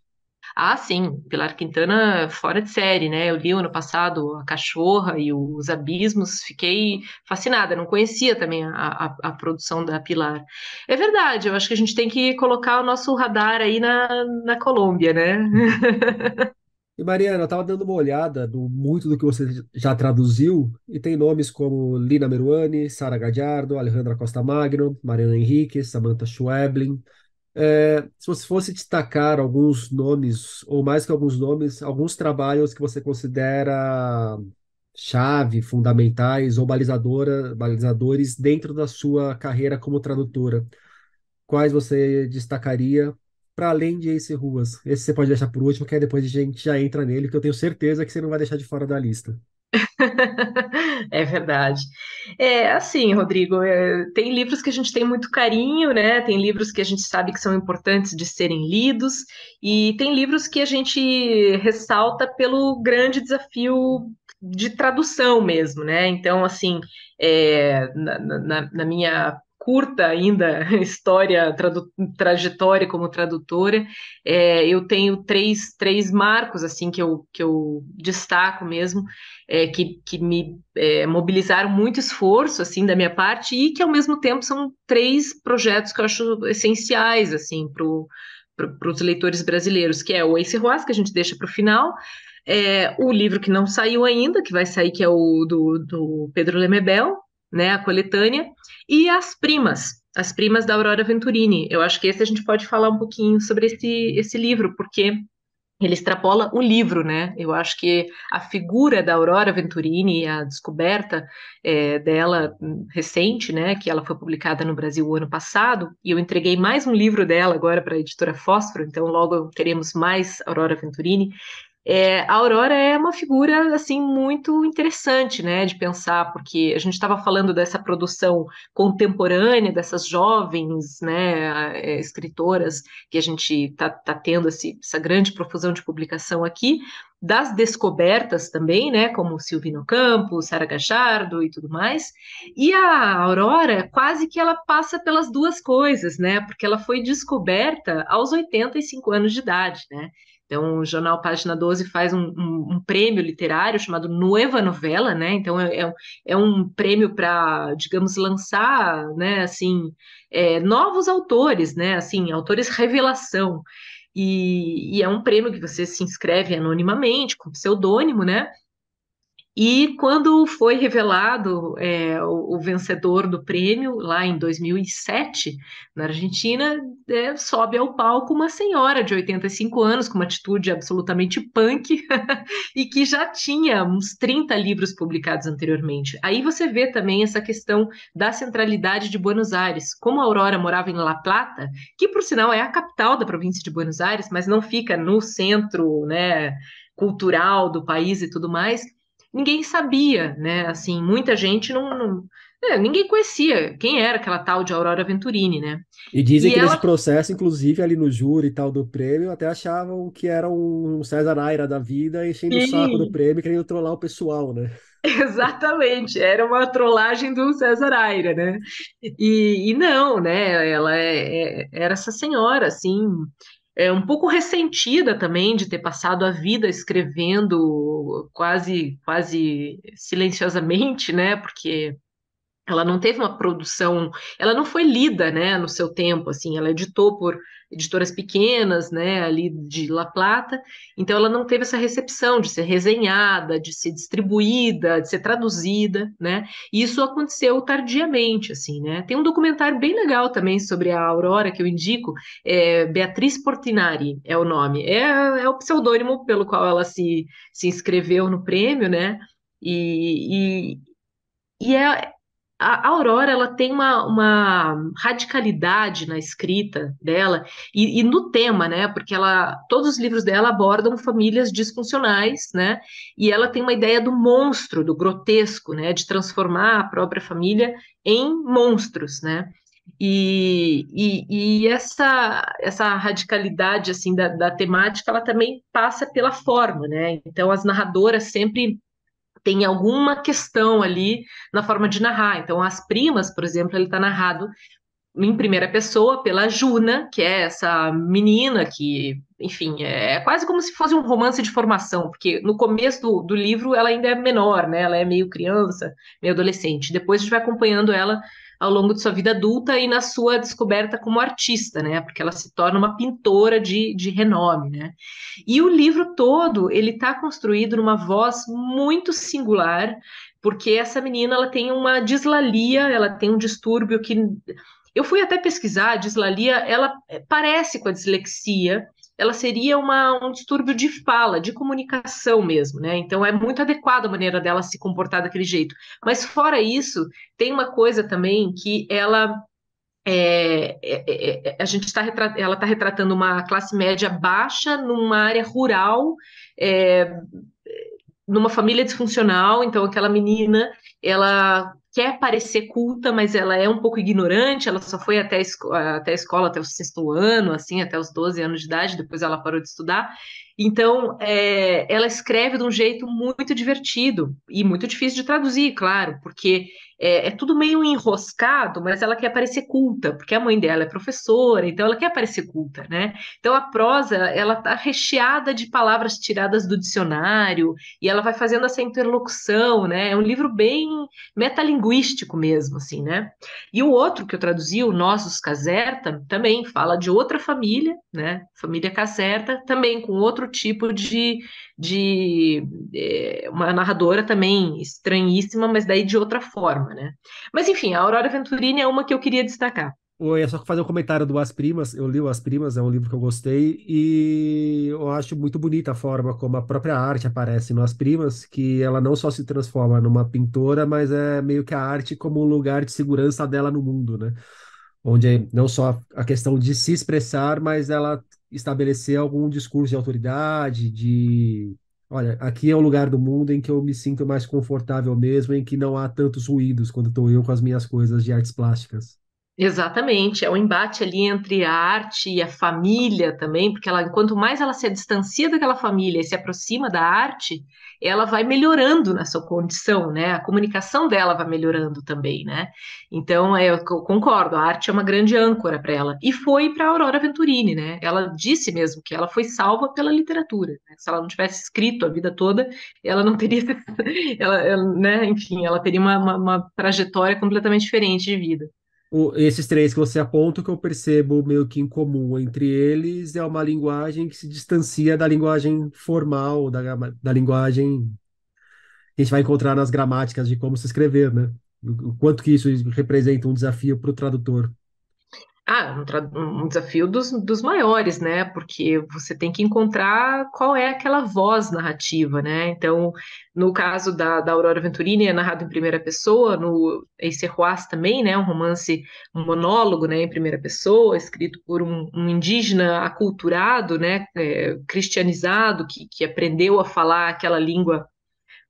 Ah, sim, Pilar Quintana fora de série, né? Eu li ano passado A Cachorra e Os Abismos, fiquei fascinada, não conhecia também a, a, a produção da Pilar. É verdade, eu acho que a gente tem que colocar o nosso radar aí na, na Colômbia, né? E Mariana, eu estava dando uma olhada no muito do que você já traduziu, e tem nomes como Lina Meruani, Sara Gadiardo, Alejandra Costa Magno, Mariana Henrique, Samantha Schweblin. É, se você fosse destacar alguns nomes, ou mais que alguns nomes, alguns trabalhos que você considera chave, fundamentais ou balizadora, balizadores dentro da sua carreira como tradutora, quais você destacaria para além de Ace Ruas. Esse você pode deixar por último, que aí depois a gente já entra nele, que eu tenho certeza que você não vai deixar de fora da lista. é verdade. É assim, Rodrigo, é, tem livros que a gente tem muito carinho, né? Tem livros que a gente sabe que são importantes de serem lidos, e tem livros que a gente ressalta pelo grande desafio de tradução mesmo, né? Então, assim, é, na, na, na minha curta ainda história, trajetória como tradutora, é, eu tenho três, três marcos assim que eu, que eu destaco mesmo, é, que, que me é, mobilizaram muito esforço assim da minha parte e que ao mesmo tempo são três projetos que eu acho essenciais assim para pro, os leitores brasileiros, que é o Ace Roas que a gente deixa para o final, é, o livro que não saiu ainda, que vai sair, que é o do, do Pedro Lemebel, né, a coletânea, e as primas, as primas da Aurora Venturini. Eu acho que esse a gente pode falar um pouquinho sobre esse, esse livro, porque ele extrapola o livro, né? Eu acho que a figura da Aurora Venturini, a descoberta é, dela recente, né, que ela foi publicada no Brasil o ano passado, e eu entreguei mais um livro dela agora para a editora Fósforo, então logo teremos mais Aurora Venturini. É, a Aurora é uma figura assim muito interessante, né, de pensar, porque a gente estava falando dessa produção contemporânea dessas jovens, né, é, escritoras que a gente está tá tendo esse, essa grande profusão de publicação aqui, das descobertas também, né, como Silvino Campos, Sara Gachardo e tudo mais. E a Aurora, quase que ela passa pelas duas coisas, né, porque ela foi descoberta aos 85 anos de idade, né. Então, o jornal Página 12 faz um, um, um prêmio literário chamado Nueva Novela, né? Então, é, é um é prêmio para, digamos, lançar, né, assim, é, novos autores, né? Assim, autores revelação. E, e, é um prêmio que você se inscreve anonimamente, com pseudônimo, né? E quando foi revelado é, o, o, vencedor do prêmio, lá em 2007, na Argentina, é, sobe ao palco uma senhora de 85 anos, com uma atitude absolutamente punk, e que já tinha uns 30 livros publicados anteriormente. Aí você vê também essa questão da centralidade de Buenos Aires. Como a Aurora morava em La Plata, que por sinal é a capital da província de Buenos Aires, mas não fica no centro né, cultural do país e tudo mais ninguém sabia, né? Assim, muita gente não, não é, ninguém conhecia quem era aquela tal de Aurora Venturini, né? E dizem e que ela... nesse processo, inclusive, ali no júri e tal do prêmio, até achavam que era um César Aira da vida, enchendo Sim. o saco do prêmio, querendo trollar o pessoal, né? Exatamente, era uma trollagem do César Aira, né? E, e não, né? Ela é, é, era essa senhora, assim, é, um pouco ressentida também de ter passado a vida escrevendo quase quase silenciosamente, né? Porque ela não teve uma produção, ela não foi lida, né, no seu tempo, assim, ela editou por editoras pequenas, né, ali de La Plata, então ela não teve essa recepção de ser resenhada, de ser distribuída, de ser traduzida, né, e isso aconteceu tardiamente, assim, né. Tem um documentário bem legal também sobre a Aurora, que eu indico, é Beatriz Portinari é o nome, é, é o pseudônimo pelo qual ela se, se inscreveu no prêmio, né, e, e, e é, a Aurora ela tem uma, uma radicalidade na escrita dela e, e, no tema, né? Porque ela, todos os livros dela abordam famílias disfuncionais, né? E ela tem uma ideia do monstro, do grotesco, né? De transformar a própria família em monstros, né? E, e, e essa, essa radicalidade assim da, da temática, ela também passa pela forma, né? Então as narradoras sempre tem alguma questão ali na forma de narrar. Então, as primas, por exemplo, ele está narrado em primeira pessoa pela Juna, que é essa menina que, enfim, é quase como se fosse um romance de formação, porque no começo do, do livro ela ainda é menor, né? Ela é meio criança, meio adolescente. Depois a gente vai acompanhando ela ao longo de sua vida adulta e na sua descoberta como artista, né? Porque ela se torna uma pintora de, de renome, né? E o livro todo, ele está construído numa voz muito singular, porque essa menina, ela tem uma dislalia, ela tem um distúrbio que... Eu fui até pesquisar, a dislalia, ela eh, parece com a dislexia, ela seria uma, um distúrbio de fala, de comunicação mesmo, né? Então é muito adequada a maneira dela se comportar daquele jeito. Mas fora isso, tem uma coisa também que ela é, é, é, é, é a gente está ela está retratando uma classe média baixa numa área rural é, numa família disfuncional, então aquela menina, ela quer parecer culta, mas ela é um pouco ignorante, ela só foi até a, até a escola, até o sexto ano, assim, até os 12 anos de idade, depois ela parou de estudar. Então, é, ela escreve de um jeito muito divertido e muito difícil de traduzir, claro, porque é, é, tudo meio enroscado, mas ela quer parecer culta, porque a mãe dela é professora, então ela quer parecer culta, né? Então a prosa, ela tá recheada de palavras tiradas do dicionário, e ela vai fazendo essa interlocução, né? É um livro bem metalinguístico mesmo, assim, né? E o outro que eu traduzi, o Nossos Caserta, também fala de outra família, né? Família Caserta, também com outro tipo de, de é, uma narradora também estranhíssima, mas daí de outra forma né? Mas enfim, a Aurora Venturini é uma que eu queria destacar. Oi, é só fazer um comentário do As Primas. Eu li o As Primas, é um livro que eu gostei, e eu acho muito bonita a forma como a própria arte aparece no As Primas, que ela não só se transforma numa pintora, mas é meio que a arte como um lugar de segurança dela no mundo, né? Onde não só a questão de se expressar, mas ela estabelecer algum discurso de autoridade, de Olha, aqui é o lugar do mundo em que eu me sinto mais confortável mesmo, em que não há tantos ruídos quando estou eu com as minhas coisas de artes plásticas. Exatamente, é o um embate ali entre a arte e a família também, porque ela, quanto mais ela se distancia daquela família e se aproxima da arte, ela vai melhorando na sua condição, né? A comunicação dela vai melhorando também, né? Então, é, eu concordo, a arte é uma grande âncora para ela. E foi para Aurora Venturini, né? Ela disse mesmo que ela foi salva pela literatura. Né? Se ela não tivesse escrito a vida toda, ela não teria, ela, ela né? enfim, ela teria uma, uma, uma trajetória completamente diferente de vida esses três que você aponta, o que eu percebo meio que em comum entre eles é uma linguagem que se distancia da linguagem formal, da, da linguagem que a gente vai encontrar nas gramáticas de como se escrever, né? o quanto que isso representa um desafio para o tradutor. Ah, um, um, desafio dos, dos maiores, né? Porque você tem que encontrar qual é aquela voz narrativa, né? Então, no caso da, da Aurora Venturini, é narrado em primeira pessoa, no Ace Ruas também, né? Um romance, um monólogo, né? Em primeira pessoa, escrito por um, um indígena aculturado, né? É, cristianizado, que, que aprendeu a falar aquela língua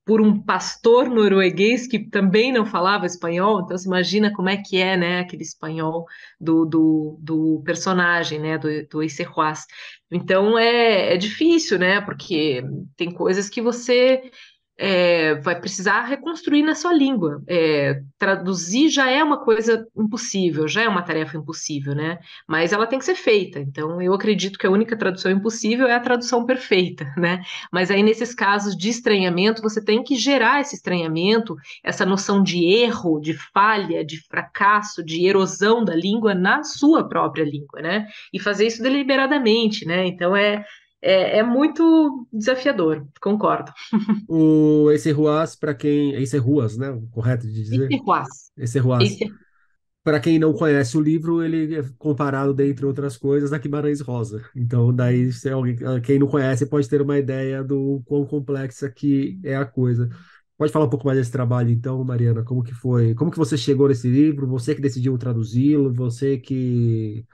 por um pastor norueguês que também não falava espanhol, então você imagina como é que é, né, aquele espanhol do, do, do personagem, né, do, do Eiserhuas. Então é, é difícil, né, porque tem coisas que você é, vai precisar reconstruir na sua língua. É, traduzir já é uma coisa impossível, já é uma tarefa impossível, né? Mas ela tem que ser feita. Então, eu acredito que a única tradução impossível é a tradução perfeita, né? Mas aí, nesses casos de estranhamento, você tem que gerar esse estranhamento, essa noção de erro, de falha, de fracasso, de erosão da língua na sua própria língua, né? E fazer isso deliberadamente, né? Então, é, é, é muito desafiador, concordo. O esse Ruas, para quem. Esse Ruas, né? correto de dizer? Esse Ruas. Esse Ruas. Esse... Para quem não conhece o livro, ele é comparado, dentre outras coisas, a Guimarães Rosa. Então, daí, se alguém, quem não conhece pode ter uma ideia do quão complexa que é a coisa. Pode falar um pouco mais desse trabalho, então, Mariana? Como que foi? Como que você chegou nesse livro? Você que decidiu traduzi-lo? Você que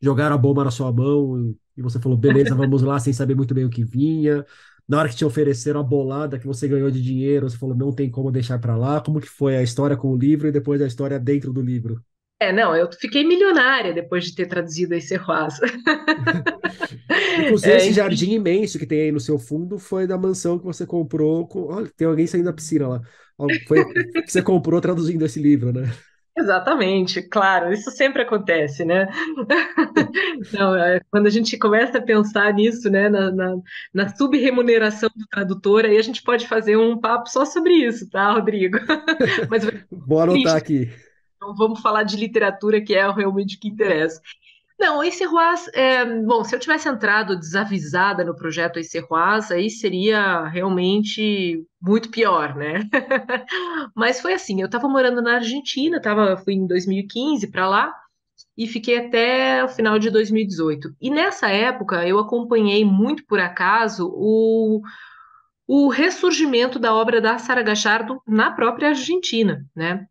jogaram a bomba na sua mão e você falou, beleza, vamos lá, sem saber muito bem o que vinha. Na hora que te ofereceram a bolada que você ganhou de dinheiro, você falou, não tem como deixar para lá. Como que foi a história com o livro e depois a história dentro do livro? É, não, eu fiquei milionária depois de ter traduzido esse Roasa. Inclusive, é, esse enfim... jardim imenso que tem aí no seu fundo foi da mansão que você comprou. Com... Olha, tem alguém saindo da piscina lá. Foi que você comprou traduzindo esse livro, né? Exatamente, claro, isso sempre acontece, né? Não, é, quando a gente começa a pensar nisso, né, na, na, na subremuneração do tradutor, aí a gente pode fazer um papo só sobre isso, tá, Rodrigo? Mas Bora anotar aqui. Então vamos falar de literatura, que é realmente o que interessa. Não, a Serroaz, é, bom, se eu tivesse entrado desavisada no projeto Serroaz, aí seria realmente muito pior, né? Mas foi assim, eu estava morando na Argentina, tava, fui em 2015 para lá e fiquei até o final de 2018. E nessa época eu acompanhei muito por acaso o, o ressurgimento da obra da Sara Gachardo na própria Argentina, né?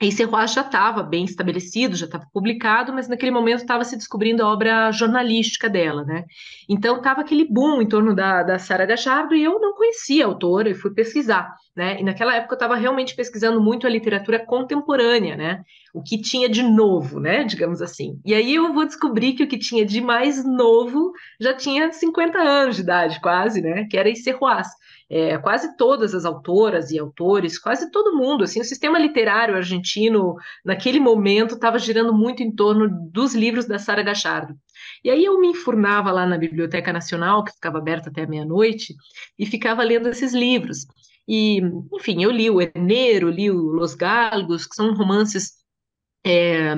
Esse Roas já estava bem estabelecido, já estava publicado, mas naquele momento estava se descobrindo a obra jornalística dela, né? Então estava aquele boom em torno da, da Sara Gachardo e eu não conhecia a autora e fui pesquisar, né? E naquela época eu estava realmente pesquisando muito a literatura contemporânea, né? O que tinha de novo, né? Digamos assim. E aí eu vou descobrir que o que tinha de mais novo já tinha 50 anos de idade, quase, né? Que era esse Roas é, quase todas as autoras e autores, quase todo mundo, assim, o sistema literário argentino naquele momento estava girando muito em torno dos livros da Sara Gachardo. E aí eu me enfurnava lá na Biblioteca Nacional, que ficava aberta até meia-noite, e ficava lendo esses livros. E, enfim, eu li o Eneiro, li o Los Galgos, que são romances é,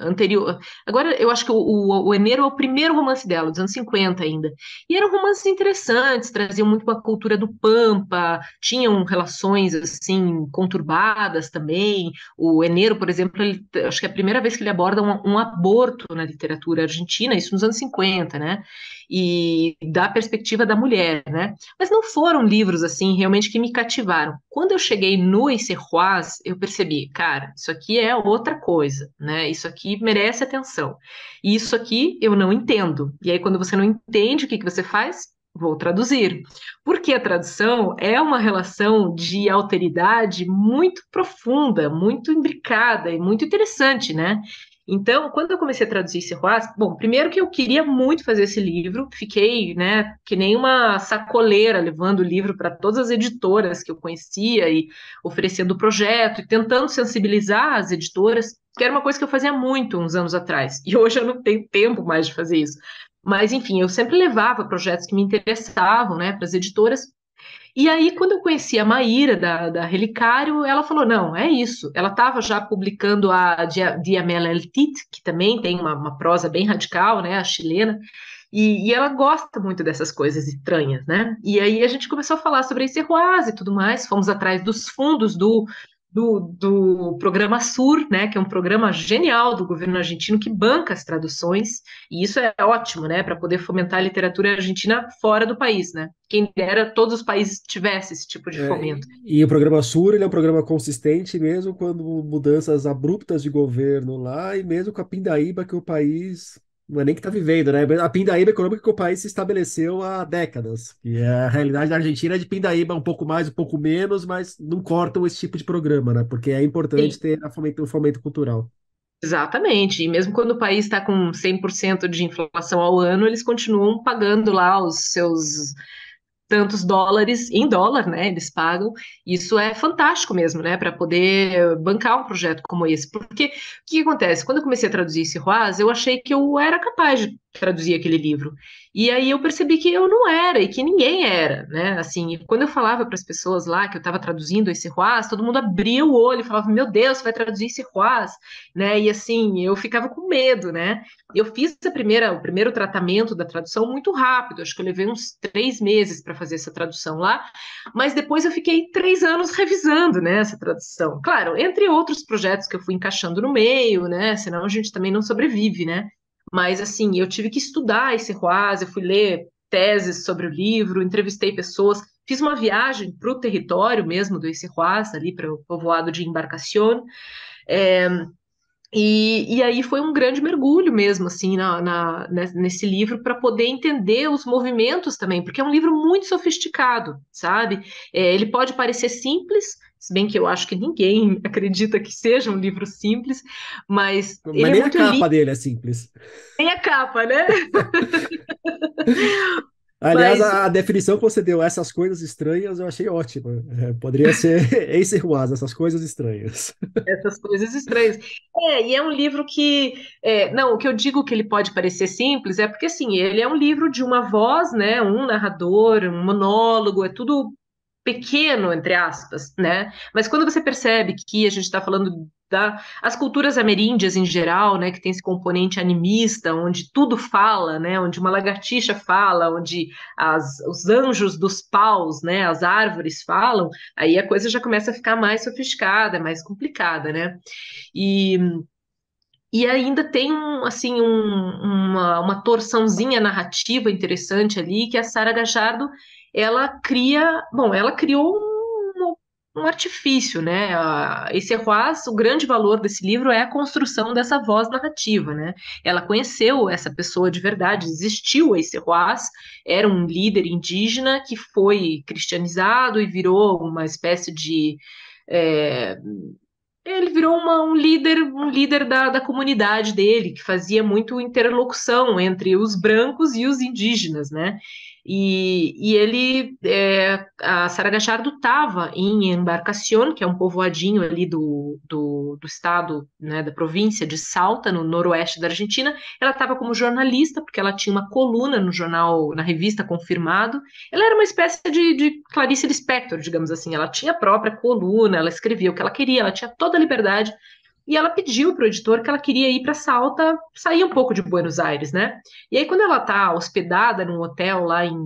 anterior. Agora, eu acho que o, o, o Enero é o primeiro romance dela, dos anos 50 ainda. E eram romances interessantes, traziam muito a cultura do Pampa, tinham relações, assim, conturbadas também. O Enero, por exemplo, ele, acho que é a primeira vez que ele aborda um, um aborto na literatura argentina, isso nos anos 50, né? E da perspectiva da mulher, né? Mas não foram livros, assim, realmente que me cativaram. Quando eu cheguei no Encerroaz, eu percebi, cara, isso aqui é outra coisa, né? Isso aqui merece atenção. E isso aqui eu não entendo. E aí, quando você não entende, o que, que você faz? Vou traduzir. Porque a tradução é uma relação de alteridade muito profunda, muito imbricada e muito interessante, né? Então, quando eu comecei a traduzir Serroaz, bom, primeiro que eu queria muito fazer esse livro, fiquei, né, que nem uma sacoleira levando o livro para todas as editoras que eu conhecia e oferecendo o projeto e tentando sensibilizar as editoras, que era uma coisa que eu fazia muito uns anos atrás. E hoje eu não tenho tempo mais de fazer isso. Mas, enfim, eu sempre levava projetos que me interessavam, né, para as editoras e aí, quando eu conheci a Maíra, da, da Relicário, ela falou, não, é isso. Ela estava já publicando a Diamela Tit, que também tem uma, uma, prosa bem radical, né, a chilena, e, e, ela gosta muito dessas coisas estranhas, né? E aí a gente começou a falar sobre esse Ruaz e tudo mais, fomos atrás dos fundos do do, do programa SUR, né, que é um programa genial do governo argentino que banca as traduções, e isso é ótimo, né, para poder fomentar a literatura argentina fora do país, né? Quem dera todos os países tivessem esse tipo de é, fomento. E, e o programa SUR, ele é um programa consistente mesmo quando mudanças abruptas de governo lá e mesmo com a pindaíba que o país não é nem que está vivendo, né? A pindaíba econômica que o país se estabeleceu há décadas. E é a realidade da Argentina é de pindaíba um pouco mais, um pouco menos, mas não cortam esse tipo de programa, né? Porque é importante Sim. ter o fomento, um fomento cultural. Exatamente. E mesmo quando o país está com 100% de inflação ao ano, eles continuam pagando lá os seus tantos dólares em dólar, né? Eles pagam. Isso é fantástico mesmo, né? Para poder bancar um projeto como esse. Porque o que acontece? Quando eu comecei a traduzir esse Ruaz, eu achei que eu era capaz de traduzir aquele livro. E aí eu percebi que eu não era e que ninguém era, né? Assim, quando eu falava para as pessoas lá que eu estava traduzindo esse Ruaz, todo mundo abria o olho e falava: "Meu Deus, vai traduzir esse Ruaz", né? E assim, eu ficava com medo, né? Eu fiz a primeira, o primeiro tratamento da tradução muito rápido, acho que eu levei uns três meses para fazer essa tradução lá, mas depois eu fiquei três anos revisando, né, essa tradução. Claro, entre outros projetos que eu fui encaixando no meio, né? Senão a gente também não sobrevive, né? Mas, assim, eu tive que estudar esse Ruaz, eu fui ler teses sobre o livro, entrevistei pessoas, fiz uma viagem para o território mesmo do Esse Ruaz, ali para o povoado de embarcação É, eh, e, e, aí foi um grande mergulho mesmo, assim, na, na nesse livro, para poder entender os movimentos também, porque é um livro muito sofisticado, sabe? É, ele pode parecer simples, se bem que eu acho que ninguém acredita que seja um livro simples, mas. Mas é nem é a capa dele é simples. Nem a capa, né? Aliás, mas... a definição que você deu, essas coisas estranhas, eu achei ótima. É, poderia ser Ace Ruaz, essas coisas estranhas. Essas coisas estranhas. É, e é um livro que. É, não, o que eu digo que ele pode parecer simples é porque, assim, ele é um livro de uma voz, né? Um narrador, um monólogo, é tudo pequeno, entre aspas, né? Mas quando você percebe que a gente está falando da, as culturas ameríndias em geral, né, que tem esse componente animista, onde tudo fala, né, onde uma lagartixa fala, onde as, os anjos dos paus, né, as árvores falam, aí a coisa já começa a ficar mais sofisticada, mais complicada, né? E e ainda tem um, assim, um, uma, uma torçãozinha narrativa interessante ali, que é a Sara Gajardo ela cria, bom, ela criou um, um artifício, né? Esse Roaz, o grande valor desse livro é a construção dessa voz narrativa, né? Ela conheceu essa pessoa de verdade, existiu esse Roaz, era um líder indígena que foi cristianizado e virou uma espécie de é, ele virou uma, um líder, um líder da, da, comunidade dele, que fazia muito interlocução entre os brancos e os indígenas, né? E, e ele, é, a Sara Gachardo estava em Embarcación, que é um povoadinho ali do, do, do estado, né, da província de Salta, no noroeste da Argentina. Ela estava como jornalista, porque ela tinha uma coluna no jornal, na revista Confirmado. Ela era uma espécie de, de Clarice Lispector, digamos assim. Ela tinha a própria coluna, ela escrevia o que ela queria, ela tinha toda a liberdade e ela pediu para o editor que ela queria ir para Salta, sair um pouco de Buenos Aires, né? E aí, quando ela está hospedada num hotel lá em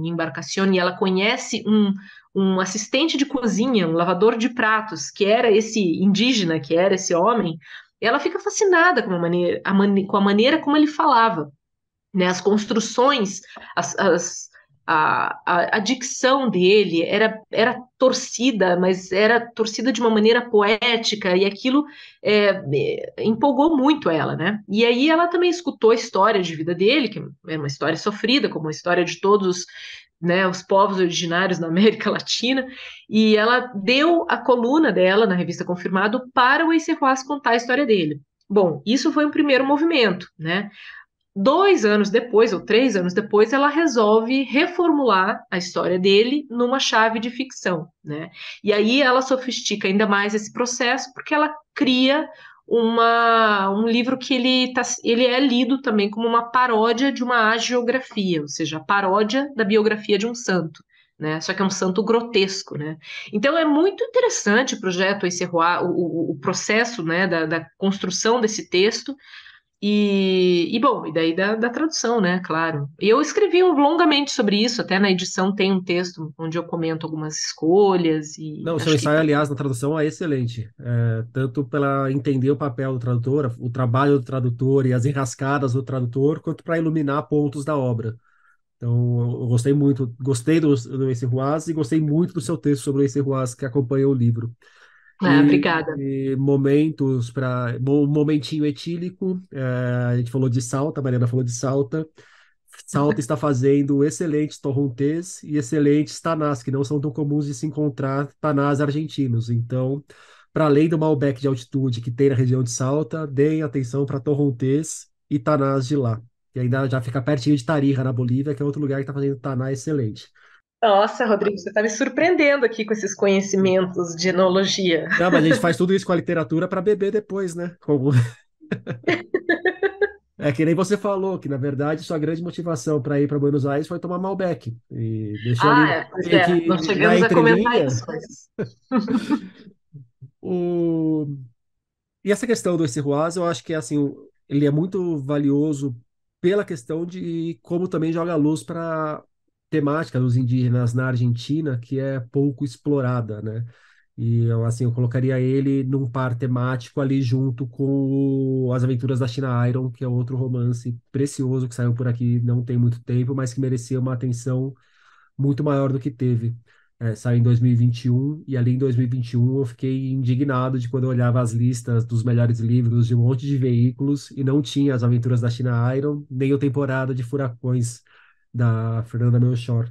e ela conhece um, um assistente de cozinha, um lavador de pratos, que era esse indígena, que era esse homem, ela fica fascinada com a maneira, a com a maneira como ele falava. Né, as construções, as, as a, a, a, dicção dele era, era torcida, mas era torcida de uma maneira poética, e aquilo é, empolgou muito ela, né? E aí ela também escutou a história de vida dele, que é uma história sofrida, como a história de todos né, os povos originários na América Latina, e ela deu a coluna dela na revista Confirmado para o Eiserhuas contar a história dele. Bom, isso foi um primeiro movimento, né? Dois anos depois, ou três anos depois, ela resolve reformular a história dele numa chave de ficção, né? E aí ela sofistica ainda mais esse processo, porque ela cria uma, um livro que ele, tá, ele é lido também como uma paródia de uma agiografia, ou seja, a paródia da biografia de um santo. Né? Só que é um santo grotesco, né? Então é muito interessante o projeto esse o, o, o processo né, da, da construção desse texto, e, e, bom, e daí da, da, tradução, né? Claro. E eu escrevi longamente sobre isso, até na edição tem um texto onde eu comento algumas escolhas e. Não, o seu ensaio, que... aliás, na tradução é excelente. É, tanto para entender o papel do tradutor, o trabalho do tradutor e as enrascadas do tradutor, quanto para iluminar pontos da obra. Então, eu gostei muito, gostei do, do Esse Ruaz e gostei muito do seu texto sobre o Esse Ruaz que acompanha o livro. Ah, obrigada. E momentos para. Um momentinho etílico. É, a gente falou de Salta, a Mariana falou de Salta. Salta está fazendo excelentes torrontés e excelentes tanás, que não são tão comuns de se encontrar tanás argentinos. Então, para além do Malbec de altitude que tem na região de Salta, deem atenção para torrontés e tanás de lá. E ainda já fica pertinho de Tarija, na Bolívia, que é outro lugar que está fazendo taná excelente. Nossa, Rodrigo, você está me surpreendendo aqui com esses conhecimentos de enologia. Não, mas a gente faz tudo isso com a literatura para beber depois, né? Como... É que nem você falou, que na verdade sua grande motivação para ir para Buenos Aires foi tomar Malbec. E deixou ah, ali, é, pois é. Que, nós chegamos a comentar isso. o... E essa questão do Ruaz, eu acho que assim, ele é muito valioso pela questão de como também joga luz para temática dos indígenas na Argentina que é pouco explorada, né? E assim, eu colocaria ele num par temático ali junto com o As Aventuras da China Iron, que é outro romance precioso que saiu por aqui não tem muito tempo, mas que merecia uma atenção muito maior do que teve. É, saiu em 2021, e ali em 2021 eu fiquei indignado de quando eu olhava as listas dos melhores livros de um monte de veículos e não tinha As Aventuras da China Iron, nem o Temporada de Furacões da Fernanda Melchor.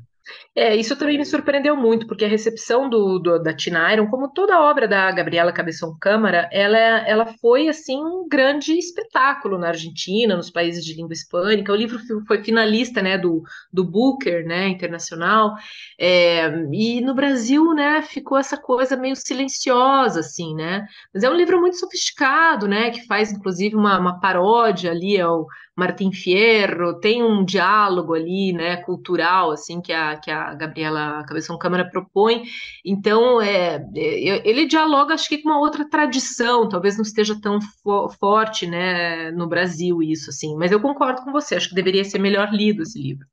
É, isso também me surpreendeu muito, porque a recepção do, do da Tina Iron, como toda a obra da Gabriela Cabeção Câmara, ela, ela foi assim um grande espetáculo na Argentina, nos países de língua hispânica. O livro foi finalista né, do, do Booker né, internacional, é, e no Brasil né, ficou essa coisa meio silenciosa, assim, né? Mas é um livro muito sofisticado, né? Que faz, inclusive, uma, uma paródia ali ao, Martin Fierro, tem um diálogo ali, né, cultural, assim, que a, que a Gabriela Cabeção Câmara propõe, então é, é ele dialoga, acho que com uma outra tradição, talvez não esteja tão fo forte, né, no Brasil isso, assim, mas eu concordo com você, acho que deveria ser melhor lido esse livro.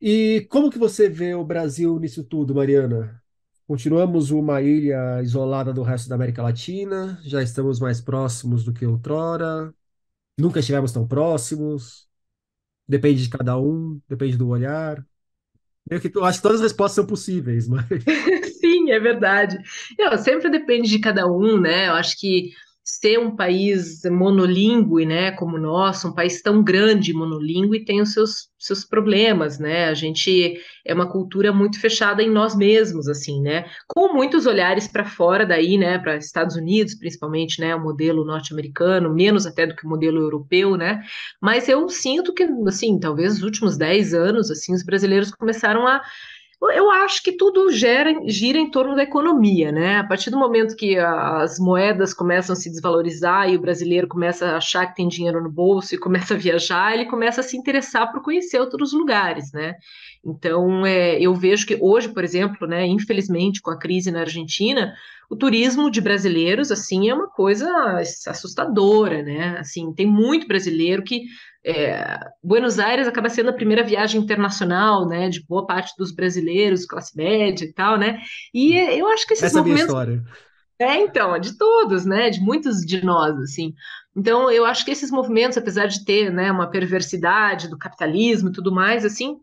E como que você vê o Brasil nisso tudo, Mariana? Continuamos uma ilha isolada do resto da América Latina, já estamos mais próximos do que outrora. Nunca estivemos tão próximos. Depende de cada um, depende do olhar. Eu, acho que todas as respostas são possíveis, mas. Sim, é verdade. Eu, sempre depende de cada um, né? Eu acho que ser um país monolíngue, né, como o nosso, um país tão grande monolíngue tem os seus, seus problemas, né? A gente é uma cultura muito fechada em nós mesmos, assim, né? Com muitos olhares para fora daí, né, para Estados Unidos, principalmente, né, o modelo norte-americano, menos até do que o modelo europeu, né? Mas eu sinto que, assim, talvez nos últimos 10 anos, assim, os brasileiros começaram a eu acho que tudo gera, gira em torno da economia, né? A partir do momento que as moedas começam a se desvalorizar e o brasileiro começa a achar que tem dinheiro no bolso e começa a viajar, ele começa a se interessar por conhecer outros lugares, né? Então, é, eu vejo que hoje, por exemplo, né, infelizmente, com a crise na Argentina, o turismo de brasileiros, assim, é uma coisa assustadora, né? Assim, tem muito brasileiro que é, Buenos Aires acaba sendo a primeira viagem internacional, né, de boa parte dos brasileiros, classe média e tal, né, e eu acho que esses Essa movimentos... É a minha história. É, então, é de todos, né, de muitos de nós, assim, então eu acho que esses movimentos, apesar de ter, né, uma perversidade do capitalismo e tudo mais, assim,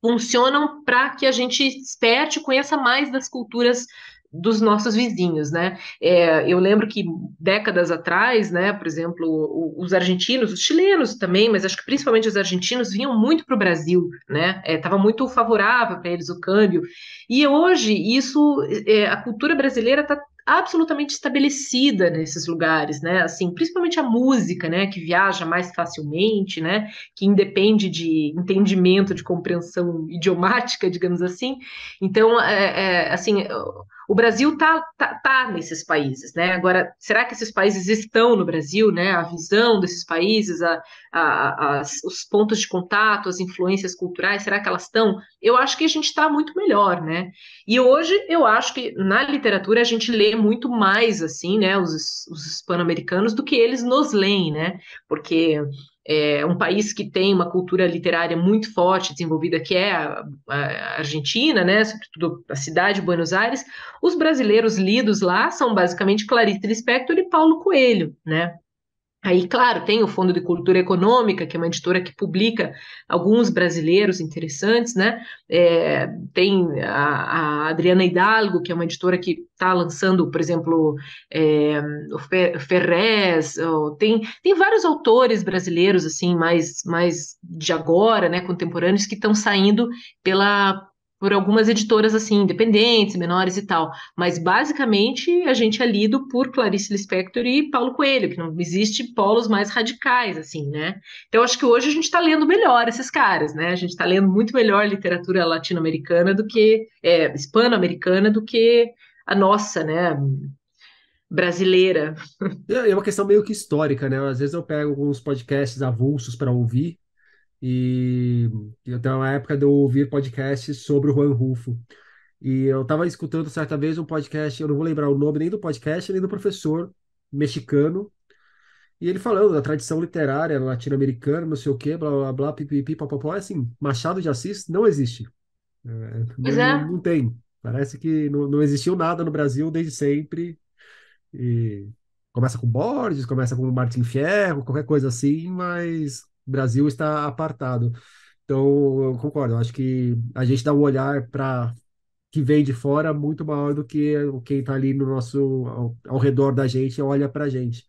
funcionam para que a gente e conheça mais das culturas dos nossos vizinhos, né? É, eu lembro que décadas atrás, né, por exemplo, os argentinos, os chilenos também, mas acho que principalmente os argentinos vinham muito para o Brasil, né? Estava é, muito favorável para eles o câmbio. E hoje isso, é, a cultura brasileira está absolutamente estabelecida nesses lugares, né? Assim, principalmente a música, né, que viaja mais facilmente, né, que independe de entendimento, de compreensão idiomática, digamos assim. Então, é, é, assim, o Brasil tá, tá, tá, nesses países, né? Agora, será que esses países estão no Brasil, né? A visão desses países, a, a, a, os pontos de contato, as influências culturais, será que elas estão? Eu acho que a gente está muito melhor, né? E hoje eu acho que na literatura a gente lê muito mais assim, né, os, os hispano-americanos do que eles nos leem, né? Porque é um país que tem uma cultura literária muito forte, desenvolvida, que é a, a Argentina, né, sobretudo a cidade de Buenos Aires, os brasileiros lidos lá são basicamente Clarice Lispector e Paulo Coelho, né? Aí, claro, tem o Fundo de Cultura Econômica, que é uma editora que publica alguns brasileiros interessantes, né? É, tem a, a, Adriana Hidalgo, que é uma editora que está lançando, por exemplo, é, o Ferrez, tem, tem vários autores brasileiros, assim, mais, mais de agora, né, contemporâneos, que estão saindo pela, por algumas editoras assim independentes, menores e tal, mas basicamente a gente é lido por Clarice Lispector e Paulo Coelho, que não existe polos mais radicais assim, né? Então acho que hoje a gente está lendo melhor esses caras, né? A gente está lendo muito melhor literatura latino-americana do que é, hispano-americana do que a nossa, né? brasileira. É, é uma questão meio que histórica, né? Às vezes eu pego alguns podcasts avulsos para ouvir e então uma época de eu ouvir podcasts sobre o Juan Rufo. E eu estava escutando certa vez um podcast, eu não vou lembrar o nome nem do podcast, nem do professor mexicano, e ele falando da tradição literária latino-americana, não sei o quê, blá blá blá, pipipi, papapó, é assim, Machado de Assis não existe. É, pois não, é. não tem. Parece que não, não existiu nada no Brasil desde sempre. E começa com Borges, começa com Martin Fierro, qualquer coisa assim, mas Brasil está apartado. Então, eu concordo, eu acho que a gente dá um olhar para que vem de fora muito maior do que quem está ali no nosso ao, ao, redor da gente olha para a gente.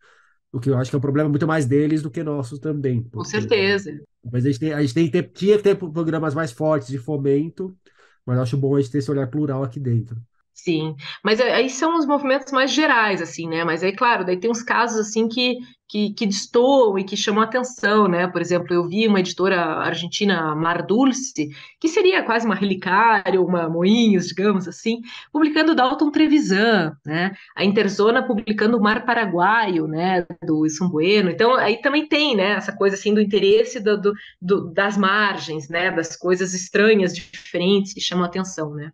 O que eu acho que é um problema muito mais deles do que nossos também. Porque, Com certeza. Mas a gente, tem, a gente tem que ter, tinha que ter programas mais fortes de fomento, mas acho bom a gente ter esse olhar plural aqui dentro. Sim, mas aí são os movimentos mais gerais, assim, né? Mas aí, claro, daí tem uns casos, assim, que, que, que destoam e que chamam atenção, né? Por exemplo, eu vi uma editora argentina, Mar Dulce, que seria quase uma relicária, uma Moinhos, digamos assim, publicando Dalton Trevisan, né? A Interzona publicando o Mar Paraguaio, né? Do Wilson Bueno. Então, aí também tem, né? Essa coisa, assim, do interesse do, do, do das margens, né? Das coisas estranhas, diferentes, que chamam atenção, né?